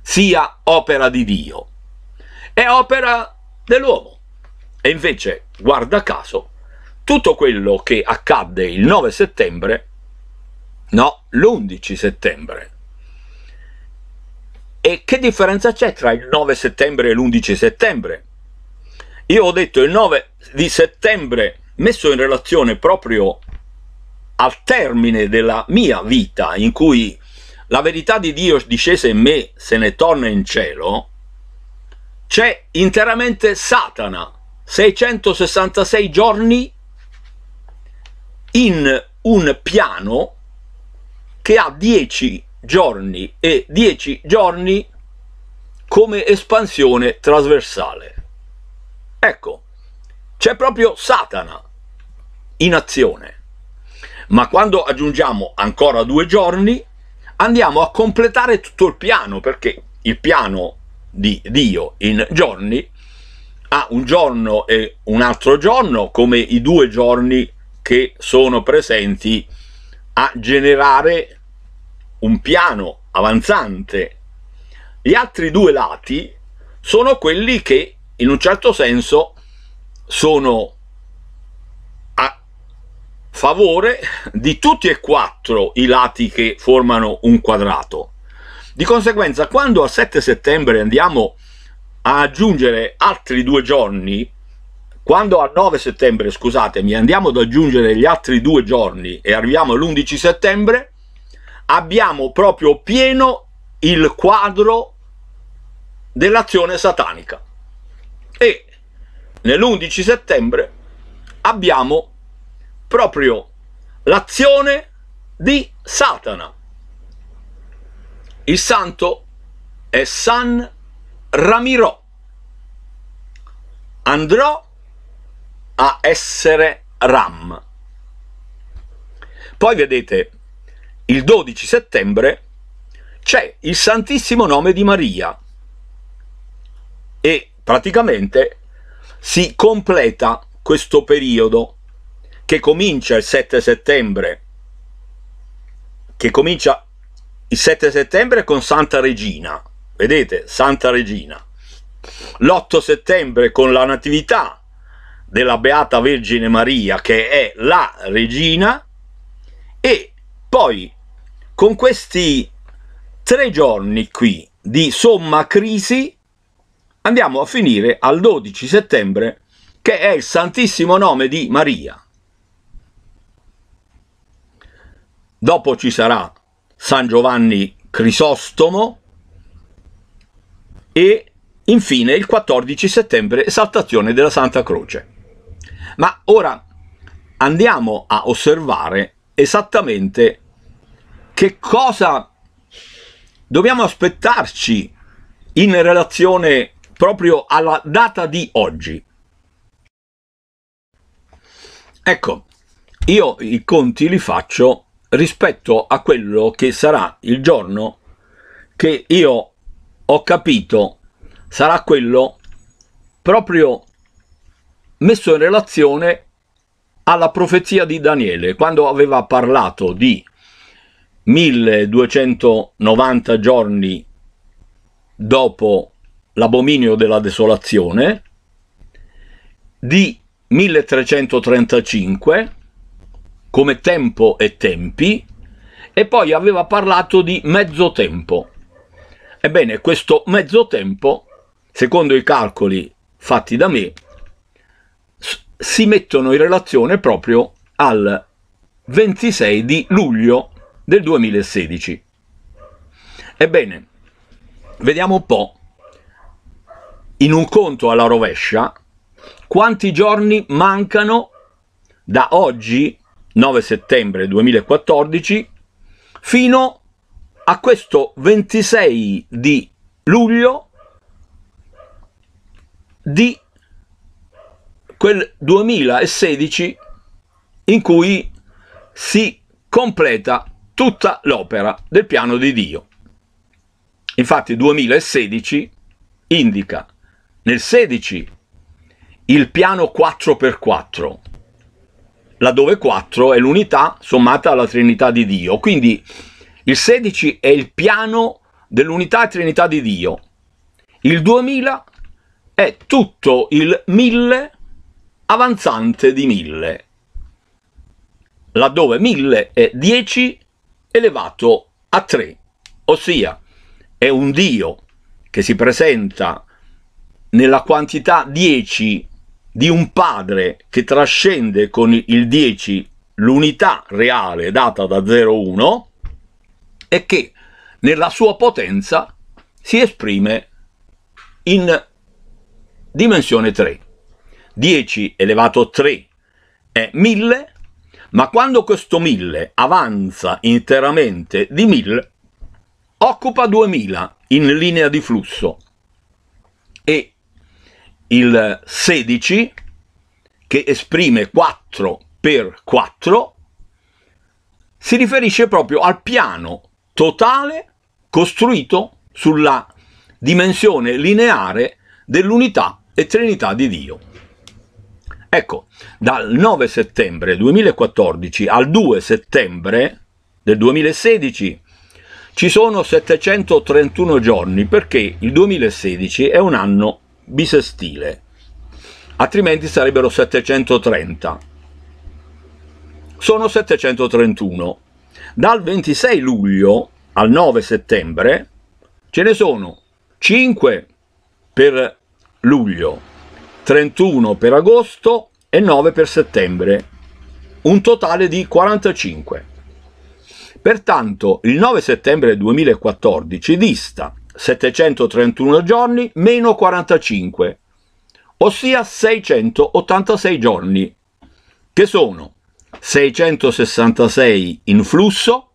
sia opera di Dio. È opera dell'uomo. E invece, guarda caso, tutto quello che accadde il 9 settembre No, l'11 settembre. E che differenza c'è tra il 9 settembre e l'11 settembre? Io ho detto il 9 di settembre messo in relazione proprio al termine della mia vita in cui la verità di Dio discese in me se ne torna in cielo, c'è interamente Satana, 666 giorni in un piano che ha 10 giorni e 10 giorni come espansione trasversale. Ecco, c'è proprio Satana in azione. Ma quando aggiungiamo ancora due giorni, andiamo a completare tutto il piano, perché il piano di Dio in giorni ha un giorno e un altro giorno, come i due giorni che sono presenti a generare un piano avanzante. Gli altri due lati sono quelli che in un certo senso sono a favore di tutti e quattro i lati che formano un quadrato. Di conseguenza quando a 7 settembre andiamo a aggiungere altri due giorni, quando a 9 settembre, scusatemi, andiamo ad aggiungere gli altri due giorni e arriviamo all'11 settembre, abbiamo proprio pieno il quadro dell'azione satanica e nell'11 settembre abbiamo proprio l'azione di Satana. Il santo è San Ramiro Andrò a essere Ram. Poi vedete, il 12 settembre, c'è il Santissimo Nome di Maria e praticamente si completa questo periodo che comincia il 7 settembre, che comincia il 7 settembre con Santa Regina, vedete, Santa Regina, l'8 settembre con la Natività della Beata Vergine Maria che è la Regina e poi con questi tre giorni qui di somma crisi andiamo a finire al 12 settembre che è il santissimo nome di Maria. Dopo ci sarà San Giovanni Crisostomo e infine il 14 settembre esaltazione della Santa Croce. Ma ora andiamo a osservare esattamente che cosa dobbiamo aspettarci in relazione proprio alla data di oggi. Ecco, io i conti li faccio rispetto a quello che sarà il giorno che io ho capito sarà quello proprio messo in relazione alla profezia di Daniele, quando aveva parlato di 1290 giorni dopo l'abominio della desolazione, di 1335 come tempo e tempi, e poi aveva parlato di mezzo tempo. Ebbene, questo mezzo tempo, secondo i calcoli fatti da me, si mettono in relazione proprio al 26 di luglio del 2016. Ebbene, vediamo un po' in un conto alla rovescia quanti giorni mancano da oggi 9 settembre 2014 fino a questo 26 di luglio di quel 2016 in cui si completa tutta l'opera del piano di Dio. Infatti 2016 indica nel 16 il piano 4x4, laddove 4 è l'unità sommata alla Trinità di Dio. Quindi il 16 è il piano dell'unità e Trinità di Dio. Il 2000 è tutto il 1000 avanzante di 1000, laddove 1000 è 10 elevato a 3, ossia è un Dio che si presenta nella quantità 10 di un padre che trascende con il 10 l'unità reale data da 0,1 e che nella sua potenza si esprime in dimensione 3. 10 elevato a 3 è 1000 ma quando questo 1000 avanza interamente di 1000, occupa 2000 in linea di flusso e il 16 che esprime 4 per 4 si riferisce proprio al piano totale costruito sulla dimensione lineare dell'unità e trinità di Dio. Ecco, dal 9 settembre 2014 al 2 settembre del 2016 ci sono 731 giorni perché il 2016 è un anno bisestile, altrimenti sarebbero 730. Sono 731. Dal 26 luglio al 9 settembre ce ne sono 5 per luglio, 31 per agosto e 9 per settembre, un totale di 45. Pertanto il 9 settembre 2014 dista 731 giorni meno 45, ossia 686 giorni, che sono 666 in flusso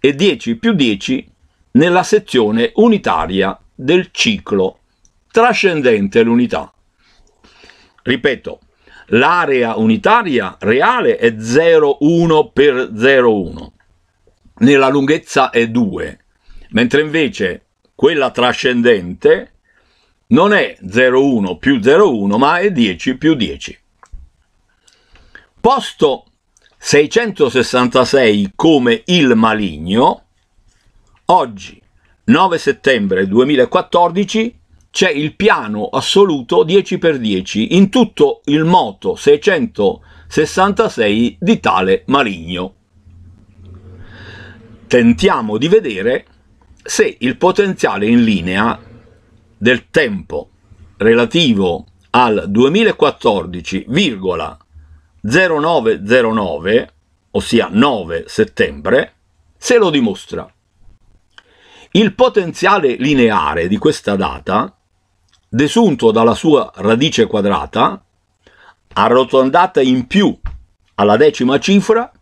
e 10 più 10 nella sezione unitaria del ciclo, trascendente l'unità. Ripeto, l'area unitaria reale è 0,1 per 0,1, nella lunghezza è 2, mentre invece quella trascendente non è 0,1 più 0,1 ma è 10 più 10. Posto 666 come il maligno, oggi 9 settembre 2014 c'è il piano assoluto 10x10 in tutto il moto 666 di tale Maligno. Tentiamo di vedere se il potenziale in linea del tempo relativo al 2014,0909, ossia 9 settembre, se lo dimostra. Il potenziale lineare di questa data desunto dalla sua radice quadrata, arrotondata in più alla decima cifra,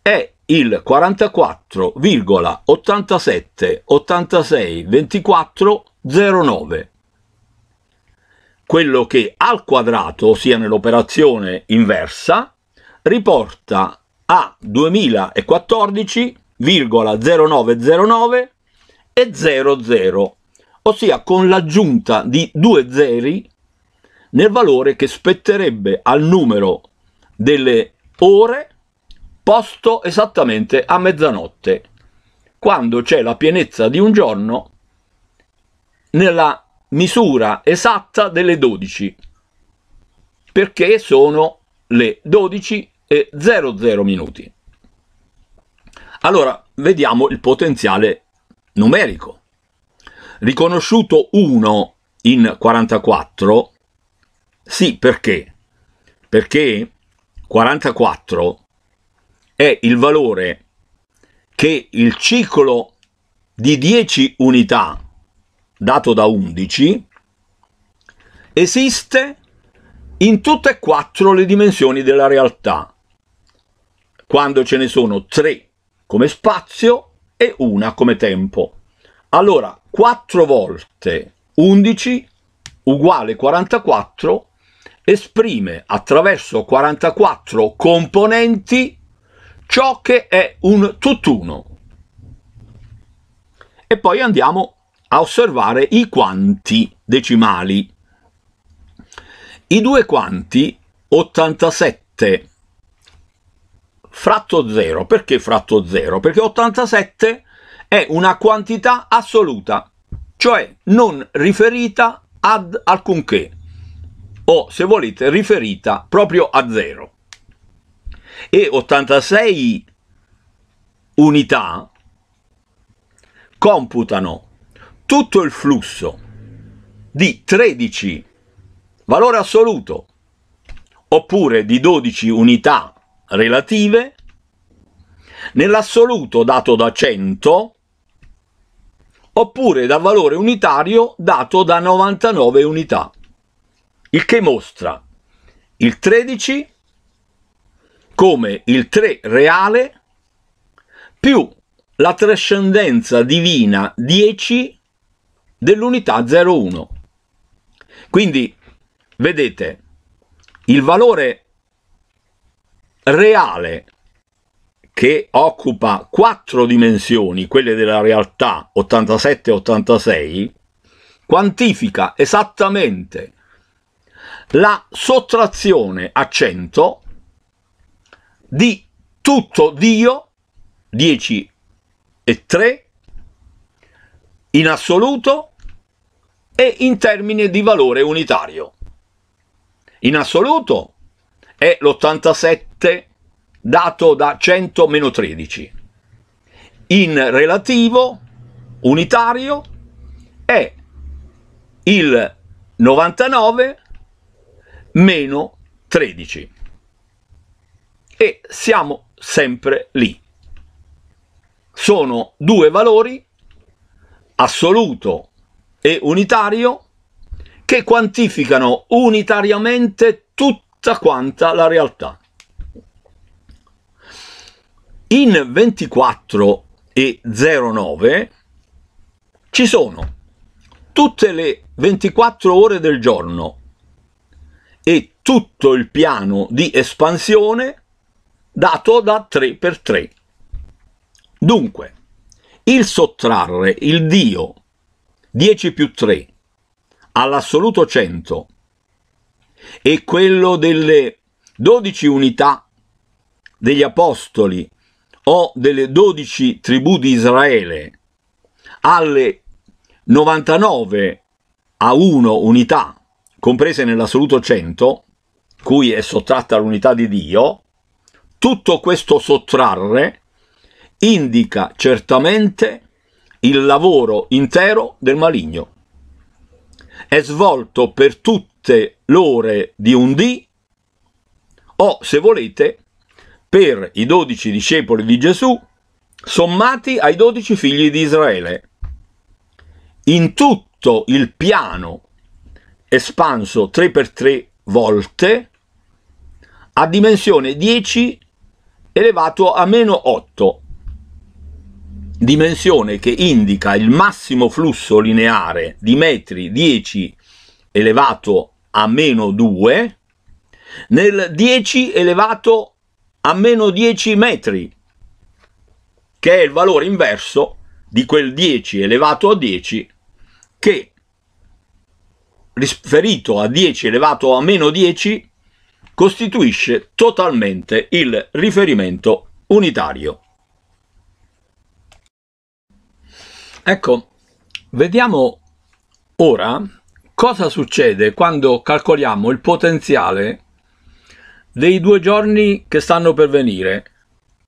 è il 44,87862409. Quello che al quadrato, ossia nell'operazione inversa, riporta a 2014,0909 e 00 ossia con l'aggiunta di due zeri nel valore che spetterebbe al numero delle ore posto esattamente a mezzanotte, quando c'è la pienezza di un giorno nella misura esatta delle 12, perché sono le 12 e 00 minuti. Allora, vediamo il potenziale numerico riconosciuto 1 in 44, sì perché? Perché 44 è il valore che il ciclo di 10 unità dato da 11 esiste in tutte e quattro le dimensioni della realtà, quando ce ne sono tre come spazio e una come tempo. Allora, 4 volte 11 uguale 44 esprime attraverso 44 componenti ciò che è un tutt'uno. E poi andiamo a osservare i quanti decimali. I due quanti 87 fratto 0, perché fratto 0? Perché 87 è una quantità assoluta, cioè non riferita ad alcunché, o se volete riferita proprio a zero. E 86 unità computano tutto il flusso di 13 valore assoluto oppure di 12 unità relative nell'assoluto dato da 100 oppure da valore unitario dato da 99 unità, il che mostra il 13 come il 3 reale più la trascendenza divina 10 dell'unità 01. Quindi, vedete, il valore reale che occupa quattro dimensioni, quelle della realtà 87-86, quantifica esattamente la sottrazione a 100 di tutto Dio, 10 e 3, in assoluto e in termini di valore unitario. In assoluto è l'87 dato da 100 meno 13. In relativo unitario è il 99 meno 13. E siamo sempre lì. Sono due valori, assoluto e unitario, che quantificano unitariamente tutta quanta la realtà in 24 e 09 ci sono tutte le 24 ore del giorno e tutto il piano di espansione dato da 3x3. Dunque, il sottrarre il Dio 10 più 3 all'assoluto 100 e quello delle 12 unità degli apostoli o delle 12 tribù di Israele alle 99 a 1 unità, comprese nell'assoluto 100, cui è sottratta l'unità di Dio, tutto questo sottrarre indica certamente il lavoro intero del maligno. È svolto per tutte l'ore di un dì o, se volete, per i dodici discepoli di Gesù, sommati ai dodici figli di Israele. In tutto il piano, espanso 3 per 3 volte, a dimensione 10 elevato a meno 8, dimensione che indica il massimo flusso lineare di metri 10 elevato a meno 2 nel 10 elevato a a meno 10 metri, che è il valore inverso di quel 10 elevato a 10 che riferito a 10 elevato a meno 10 costituisce totalmente il riferimento unitario. Ecco, vediamo ora cosa succede quando calcoliamo il potenziale dei due giorni che stanno per venire,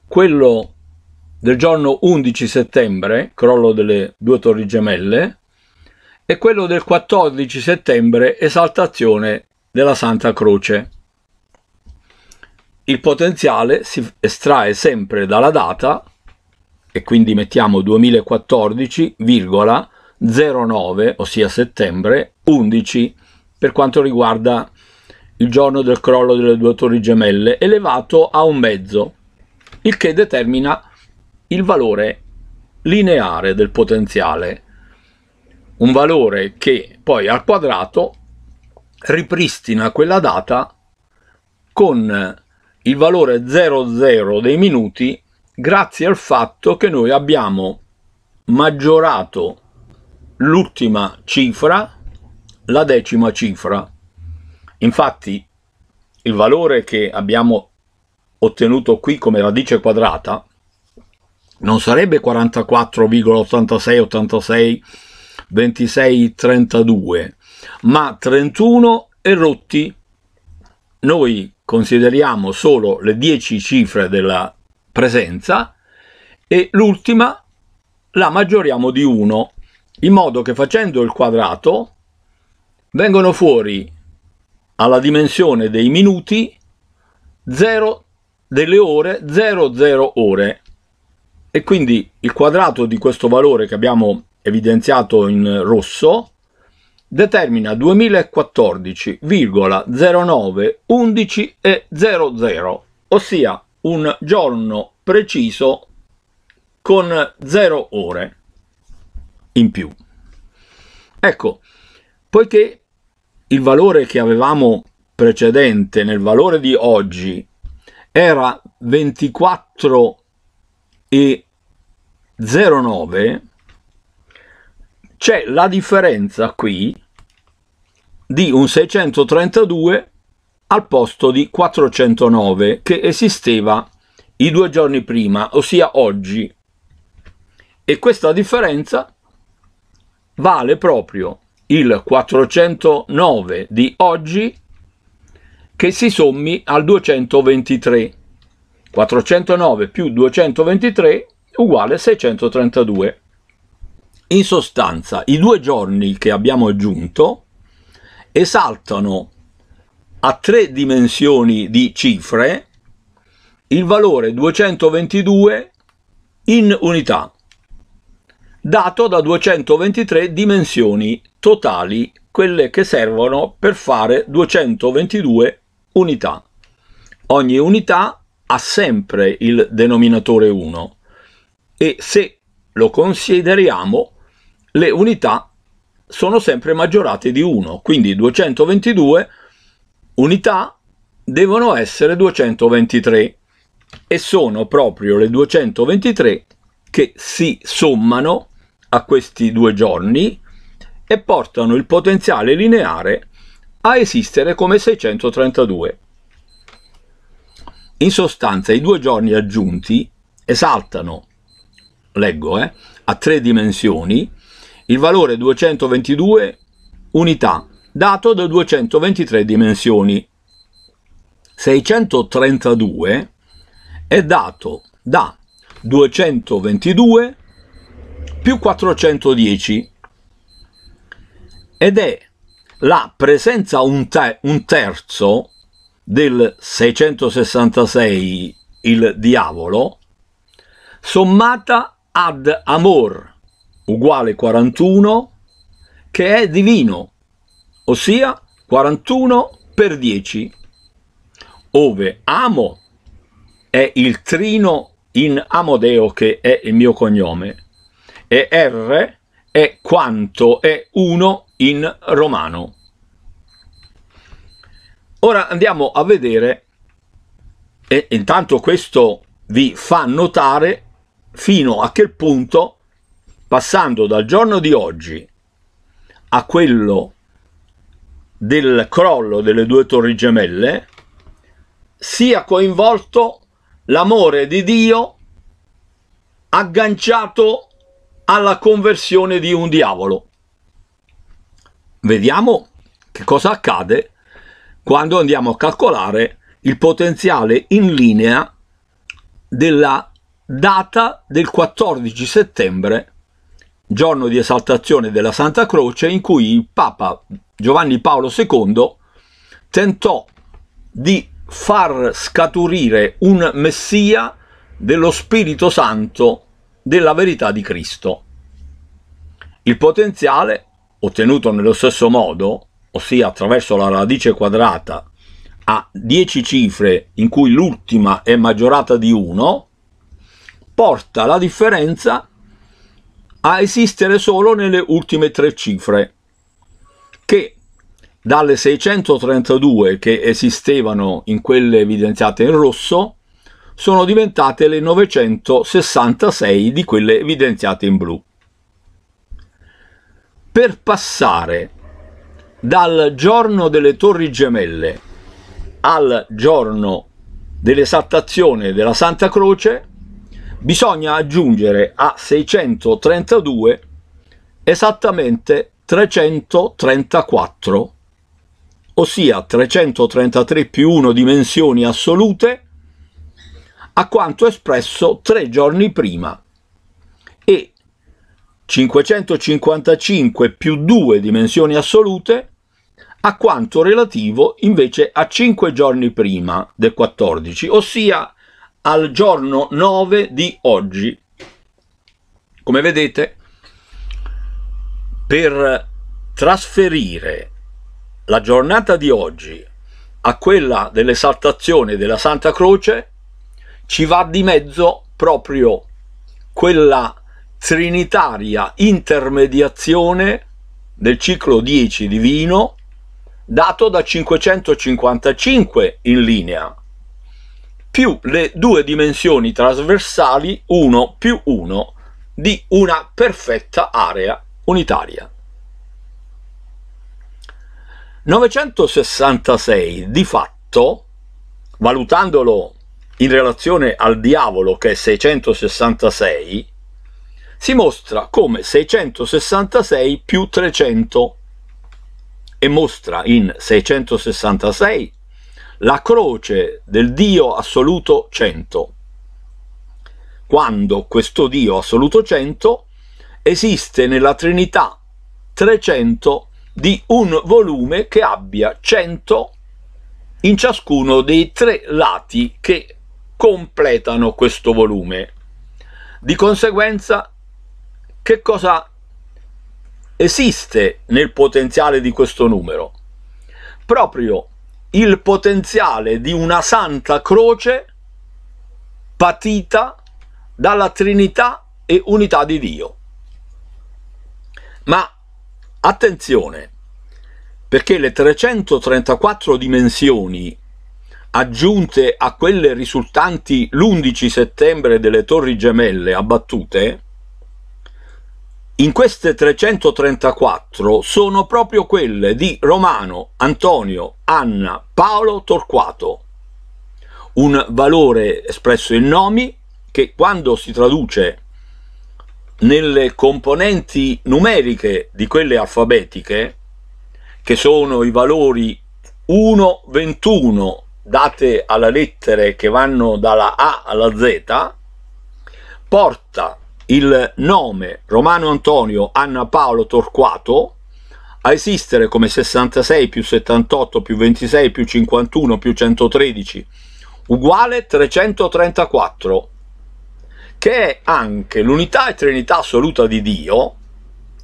quello del giorno 11 settembre, crollo delle due torri gemelle, e quello del 14 settembre, esaltazione della Santa Croce. Il potenziale si estrae sempre dalla data, e quindi mettiamo 2014,09, ossia settembre 11, per quanto riguarda il giorno del crollo delle due torri gemelle, elevato a un mezzo, il che determina il valore lineare del potenziale, un valore che poi al quadrato ripristina quella data con il valore 00 dei minuti grazie al fatto che noi abbiamo maggiorato l'ultima cifra, la decima cifra. Infatti il valore che abbiamo ottenuto qui come radice quadrata non sarebbe 44,8686,2632, ma 31 e rotti noi consideriamo solo le 10 cifre della presenza e l'ultima la maggioriamo di 1 in modo che facendo il quadrato vengono fuori alla dimensione dei minuti 0 delle ore 00 ore e quindi il quadrato di questo valore che abbiamo evidenziato in rosso determina 2014,0911 e 00 ossia un giorno preciso con 0 ore in più ecco poiché il valore che avevamo precedente nel valore di oggi era 24,09 c'è la differenza qui di un 632 al posto di 409 che esisteva i due giorni prima, ossia oggi. E questa differenza vale proprio il 409 di oggi che si sommi al 223. 409 più 223 uguale 632. In sostanza, i due giorni che abbiamo aggiunto esaltano a tre dimensioni di cifre il valore 222 in unità dato da 223 dimensioni totali, quelle che servono per fare 222 unità. Ogni unità ha sempre il denominatore 1 e se lo consideriamo le unità sono sempre maggiorate di 1, quindi 222 unità devono essere 223 e sono proprio le 223 che si sommano a questi due giorni e portano il potenziale lineare a esistere come 632. In sostanza i due giorni aggiunti esaltano, leggo, eh, a tre dimensioni il valore 222 unità dato da 223 dimensioni. 632 è dato da 222 più 410 ed è la presenza un, te un terzo del 666 il diavolo sommata ad amor uguale 41 che è divino ossia 41 per 10 ove amo è il trino in Amodeo che è il mio cognome e R è quanto è 1 in romano. Ora andiamo a vedere, e intanto questo vi fa notare fino a che punto, passando dal giorno di oggi a quello del crollo delle due torri gemelle, sia coinvolto l'amore di Dio agganciato a alla conversione di un diavolo. Vediamo che cosa accade quando andiamo a calcolare il potenziale in linea della data del 14 settembre, giorno di esaltazione della Santa Croce, in cui il Papa Giovanni Paolo II tentò di far scaturire un Messia dello Spirito Santo della verità di Cristo. Il potenziale, ottenuto nello stesso modo, ossia attraverso la radice quadrata a 10 cifre in cui l'ultima è maggiorata di 1, porta la differenza a esistere solo nelle ultime tre cifre, che dalle 632 che esistevano in quelle evidenziate in rosso sono diventate le 966 di quelle evidenziate in blu. Per passare dal giorno delle Torri Gemelle al giorno dell'esaltazione della Santa Croce bisogna aggiungere a 632 esattamente 334, ossia 333 più 1 dimensioni assolute a quanto espresso tre giorni prima e 555 più 2 dimensioni assolute a quanto relativo invece a 5 giorni prima del 14, ossia al giorno 9 di oggi. Come vedete, per trasferire la giornata di oggi a quella dell'esaltazione della Santa Croce ci va di mezzo proprio quella trinitaria intermediazione del ciclo 10 divino dato da 555 in linea più le due dimensioni trasversali 1 più 1 di una perfetta area unitaria. 966 di fatto, valutandolo in relazione al diavolo che è 666, si mostra come 666 più 300 e mostra in 666 la croce del Dio assoluto 100, quando questo Dio assoluto 100 esiste nella Trinità 300 di un volume che abbia 100 in ciascuno dei tre lati che completano questo volume. Di conseguenza, che cosa esiste nel potenziale di questo numero? Proprio il potenziale di una santa croce patita dalla Trinità e unità di Dio. Ma attenzione, perché le 334 dimensioni aggiunte a quelle risultanti l'11 settembre delle Torri Gemelle abbattute, in queste 334 sono proprio quelle di Romano, Antonio, Anna, Paolo, Torquato. Un valore espresso in nomi che quando si traduce nelle componenti numeriche di quelle alfabetiche, che sono i valori 1, 21, date alle lettere che vanno dalla A alla Z, porta il nome Romano Antonio Anna Paolo Torquato a esistere come 66 più 78 più 26 più 51 più 113 uguale 334, che è anche l'unità e trinità assoluta di Dio,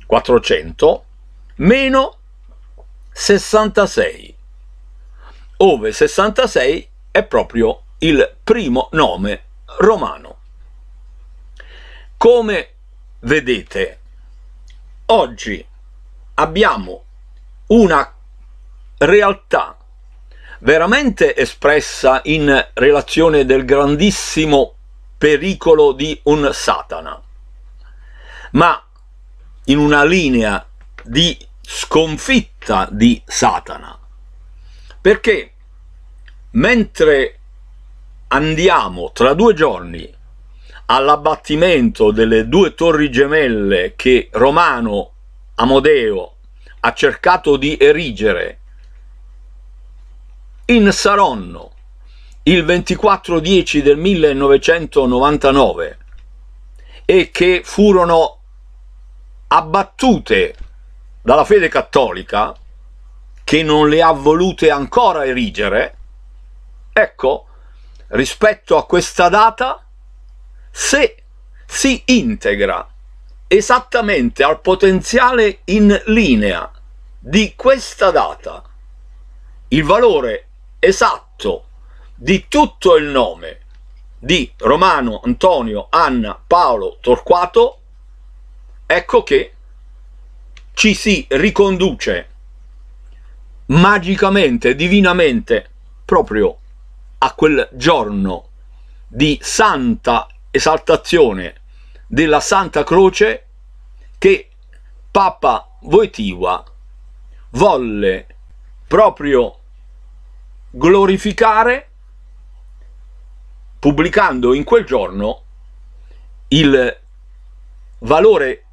400, meno 66 ove 66 è proprio il primo nome romano. Come vedete, oggi abbiamo una realtà veramente espressa in relazione del grandissimo pericolo di un Satana, ma in una linea di sconfitta di Satana perché mentre andiamo tra due giorni all'abbattimento delle due torri gemelle che Romano Amodeo ha cercato di erigere in Saronno il 24-10 del 1999 e che furono abbattute dalla fede cattolica che non le ha volute ancora erigere, ecco, rispetto a questa data, se si integra esattamente al potenziale in linea di questa data, il valore esatto di tutto il nome di Romano, Antonio, Anna, Paolo, Torquato, ecco che ci si riconduce magicamente, divinamente, proprio a quel giorno di santa esaltazione della Santa Croce che Papa Voitiva volle proprio glorificare pubblicando in quel giorno il valore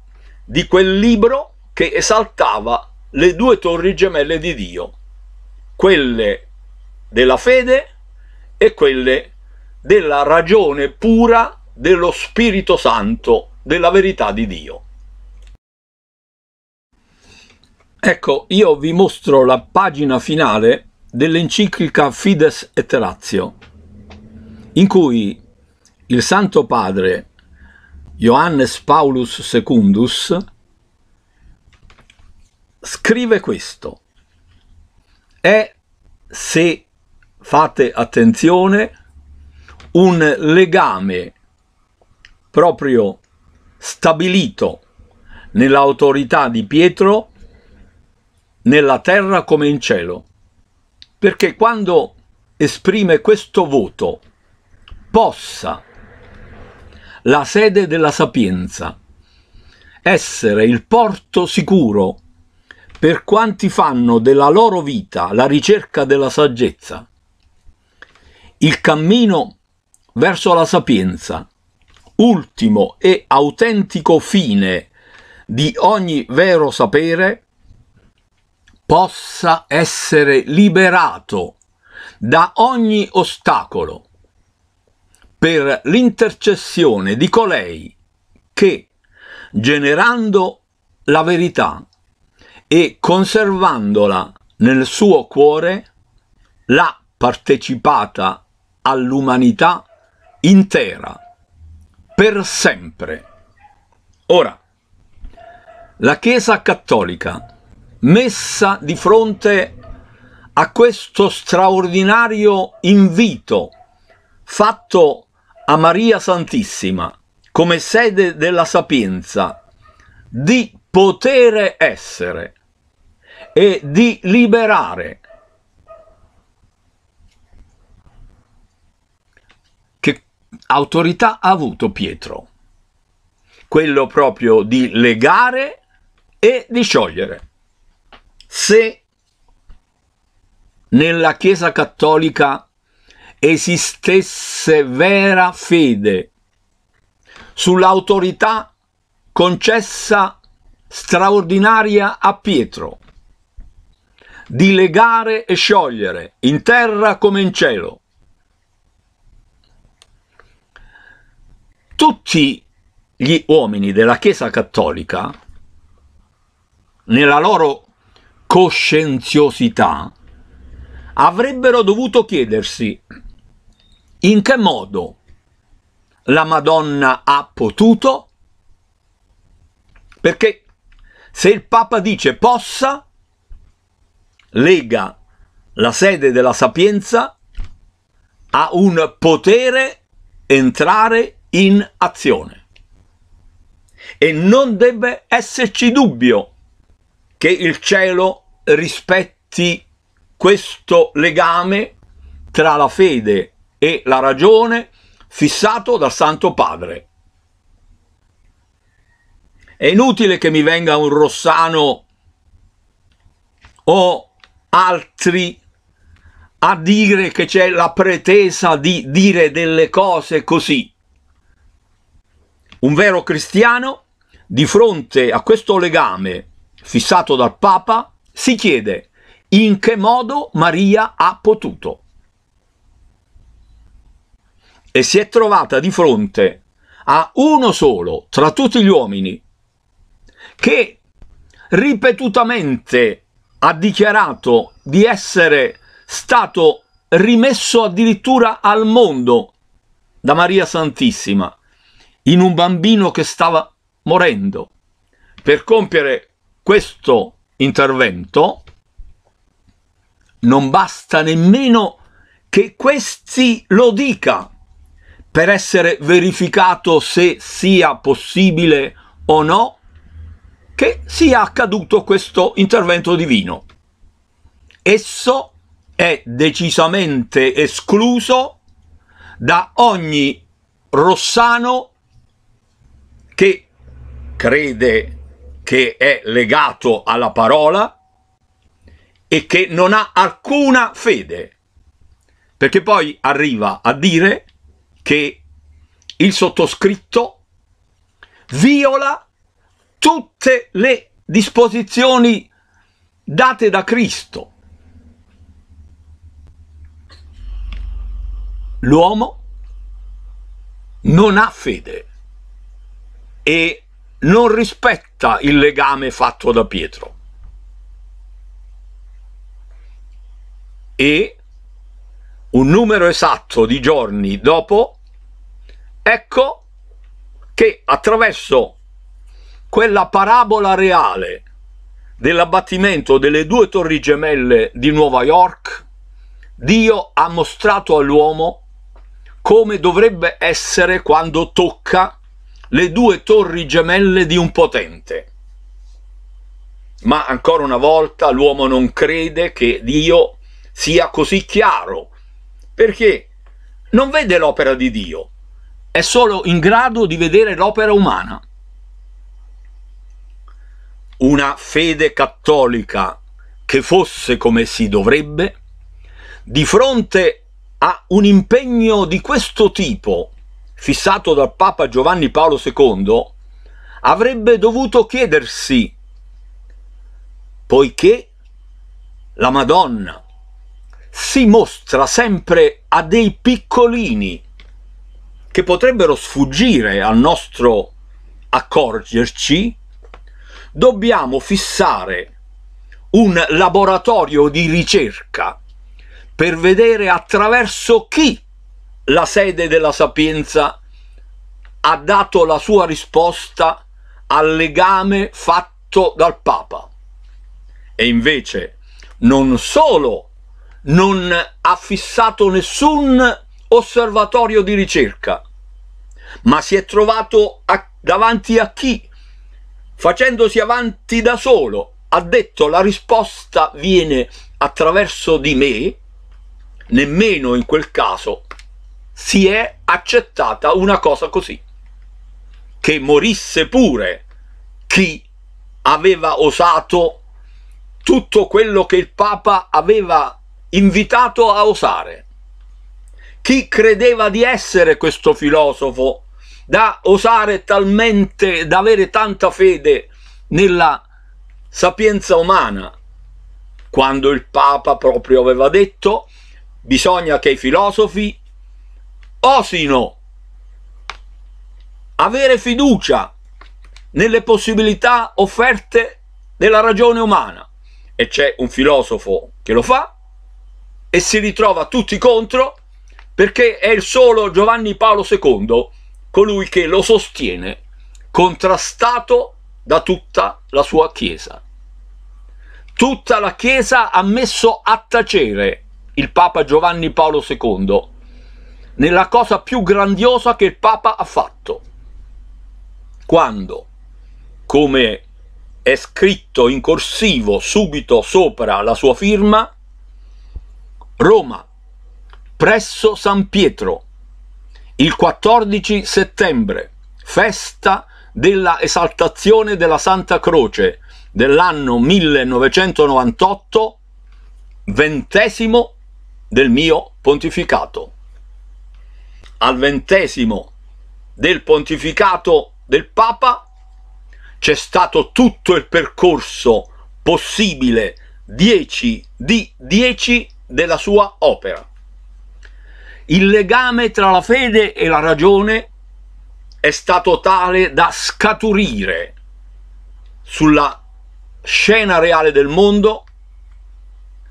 di quel libro che esaltava le due torri gemelle di Dio, quelle della fede e quelle della ragione pura dello Spirito Santo, della verità di Dio. Ecco, io vi mostro la pagina finale dell'enciclica Fides et Ratio, in cui il Santo Padre Johannes Paulus II scrive questo. È, se fate attenzione, un legame proprio stabilito nell'autorità di Pietro nella terra come in cielo. Perché quando esprime questo voto, possa la sede della sapienza essere il porto sicuro per quanti fanno della loro vita la ricerca della saggezza, il cammino verso la sapienza, ultimo e autentico fine di ogni vero sapere, possa essere liberato da ogni ostacolo per l'intercessione di colei che, generando la verità e conservandola nel suo cuore l'ha partecipata all'umanità intera, per sempre. Ora, la Chiesa cattolica, messa di fronte a questo straordinario invito fatto a Maria Santissima come sede della sapienza di potere essere e di liberare. Che autorità ha avuto Pietro? Quello proprio di legare e di sciogliere. Se nella Chiesa Cattolica esistesse vera fede sull'autorità concessa straordinaria a Pietro, di legare e sciogliere, in terra come in cielo. Tutti gli uomini della Chiesa Cattolica, nella loro coscienziosità, avrebbero dovuto chiedersi in che modo la Madonna ha potuto? Perché se il Papa dice possa, lega la sede della sapienza a un potere entrare in azione. E non debba esserci dubbio che il cielo rispetti questo legame tra la fede e la ragione fissato dal Santo Padre. È inutile che mi venga un Rossano o altri a dire che c'è la pretesa di dire delle cose così. Un vero cristiano, di fronte a questo legame fissato dal Papa, si chiede in che modo Maria ha potuto. E si è trovata di fronte a uno solo tra tutti gli uomini che ripetutamente ha dichiarato di essere stato rimesso addirittura al mondo da Maria Santissima in un bambino che stava morendo. Per compiere questo intervento non basta nemmeno che questi lo dica per essere verificato se sia possibile o no che sia accaduto questo intervento divino. Esso è decisamente escluso da ogni Rossano che crede che è legato alla parola e che non ha alcuna fede, perché poi arriva a dire che il sottoscritto viola tutte le disposizioni date da Cristo. L'uomo non ha fede e non rispetta il legame fatto da Pietro. E un numero esatto di giorni dopo, ecco che attraverso quella parabola reale dell'abbattimento delle due torri gemelle di Nuova York, Dio ha mostrato all'uomo come dovrebbe essere quando tocca le due torri gemelle di un potente. Ma ancora una volta l'uomo non crede che Dio sia così chiaro, perché non vede l'opera di Dio, è solo in grado di vedere l'opera umana una fede cattolica che fosse come si dovrebbe, di fronte a un impegno di questo tipo, fissato dal Papa Giovanni Paolo II, avrebbe dovuto chiedersi, poiché la Madonna si mostra sempre a dei piccolini che potrebbero sfuggire al nostro accorgerci, dobbiamo fissare un laboratorio di ricerca per vedere attraverso chi la sede della Sapienza ha dato la sua risposta al legame fatto dal Papa. E invece non solo non ha fissato nessun osservatorio di ricerca, ma si è trovato a davanti a chi facendosi avanti da solo, ha detto la risposta viene attraverso di me, nemmeno in quel caso si è accettata una cosa così, che morisse pure chi aveva osato tutto quello che il Papa aveva invitato a osare. Chi credeva di essere questo filosofo da osare talmente, da avere tanta fede nella sapienza umana, quando il Papa proprio aveva detto bisogna che i filosofi osino avere fiducia nelle possibilità offerte della ragione umana. E c'è un filosofo che lo fa e si ritrova tutti contro perché è il solo Giovanni Paolo II colui che lo sostiene, contrastato da tutta la sua Chiesa. Tutta la Chiesa ha messo a tacere il Papa Giovanni Paolo II nella cosa più grandiosa che il Papa ha fatto. Quando, come è scritto in corsivo subito sopra la sua firma, Roma, presso San Pietro, il 14 settembre, festa della esaltazione della Santa Croce dell'anno 1998, ventesimo del mio pontificato. Al ventesimo del pontificato del Papa c'è stato tutto il percorso possibile 10 di 10 della sua opera il legame tra la fede e la ragione è stato tale da scaturire sulla scena reale del mondo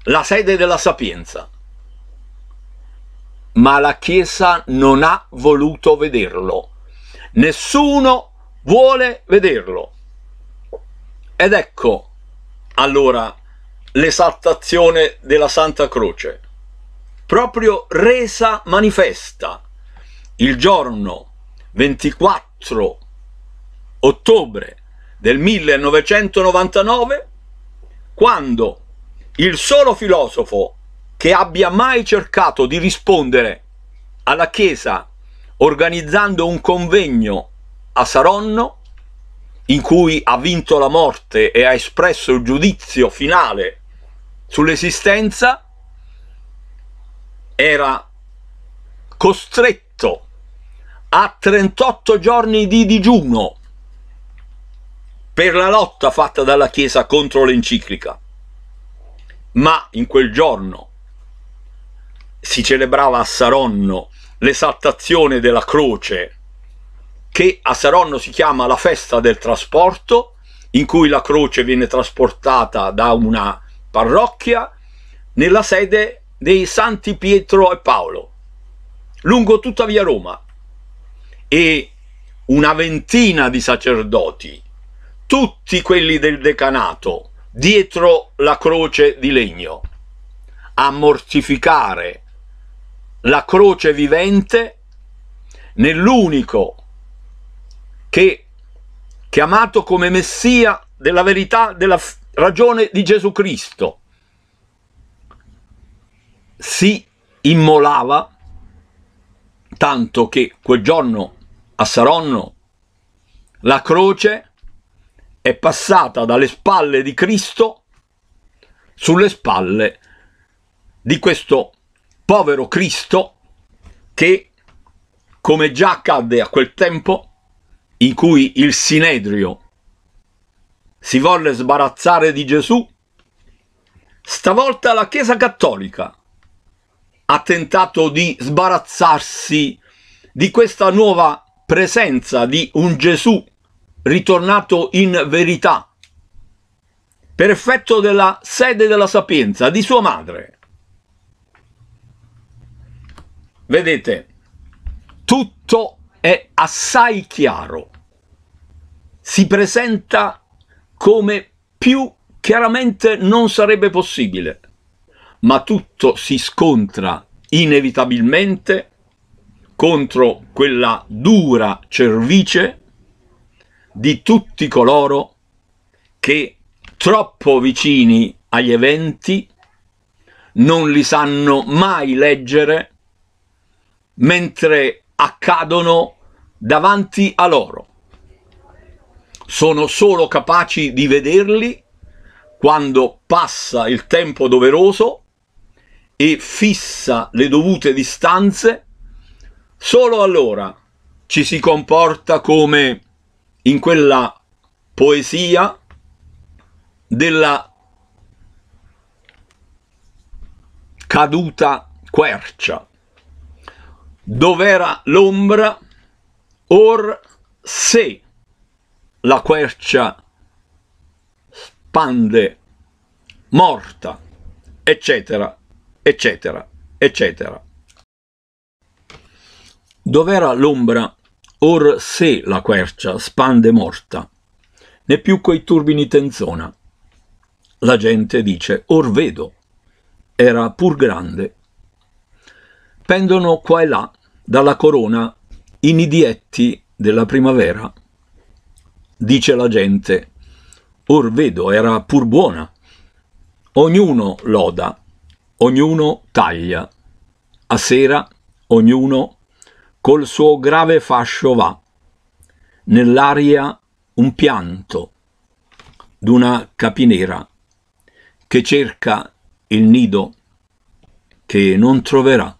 la sede della sapienza. Ma la Chiesa non ha voluto vederlo. Nessuno vuole vederlo. Ed ecco allora l'esaltazione della Santa Croce proprio resa manifesta il giorno 24 ottobre del 1999, quando il solo filosofo che abbia mai cercato di rispondere alla Chiesa organizzando un convegno a Saronno, in cui ha vinto la morte e ha espresso il giudizio finale sull'esistenza, era costretto a 38 giorni di digiuno per la lotta fatta dalla Chiesa contro l'enciclica. Ma in quel giorno si celebrava a Saronno l'esaltazione della croce, che a Saronno si chiama la festa del trasporto, in cui la croce viene trasportata da una parrocchia nella sede dei Santi Pietro e Paolo, lungo tutta via Roma, e una ventina di sacerdoti, tutti quelli del decanato, dietro la croce di legno, a mortificare la croce vivente nell'unico che, chiamato come Messia della verità, della ragione di Gesù Cristo, si immolava tanto che quel giorno a Saronno la croce è passata dalle spalle di Cristo sulle spalle di questo povero Cristo che, come già accadde a quel tempo, in cui il Sinedrio si volle sbarazzare di Gesù, stavolta la Chiesa Cattolica ha tentato di sbarazzarsi di questa nuova presenza di un Gesù ritornato in verità per effetto della sede della sapienza di sua madre. Vedete, tutto è assai chiaro. Si presenta come più chiaramente non sarebbe possibile ma tutto si scontra inevitabilmente contro quella dura cervice di tutti coloro che troppo vicini agli eventi non li sanno mai leggere mentre accadono davanti a loro. Sono solo capaci di vederli quando passa il tempo doveroso e fissa le dovute distanze, solo allora ci si comporta come in quella poesia della caduta quercia. Dov'era l'ombra, or se la quercia spande, morta, eccetera, eccetera, eccetera. Dov'era l'ombra, or se la quercia spande morta, né più coi turbini tenzona. La gente dice, or vedo, era pur grande. Pendono qua e là, dalla corona, i nidietti della primavera. Dice la gente, or vedo, era pur buona. Ognuno loda, ognuno taglia. A sera ognuno col suo grave fascio va. Nell'aria un pianto d'una capinera che cerca il nido che non troverà.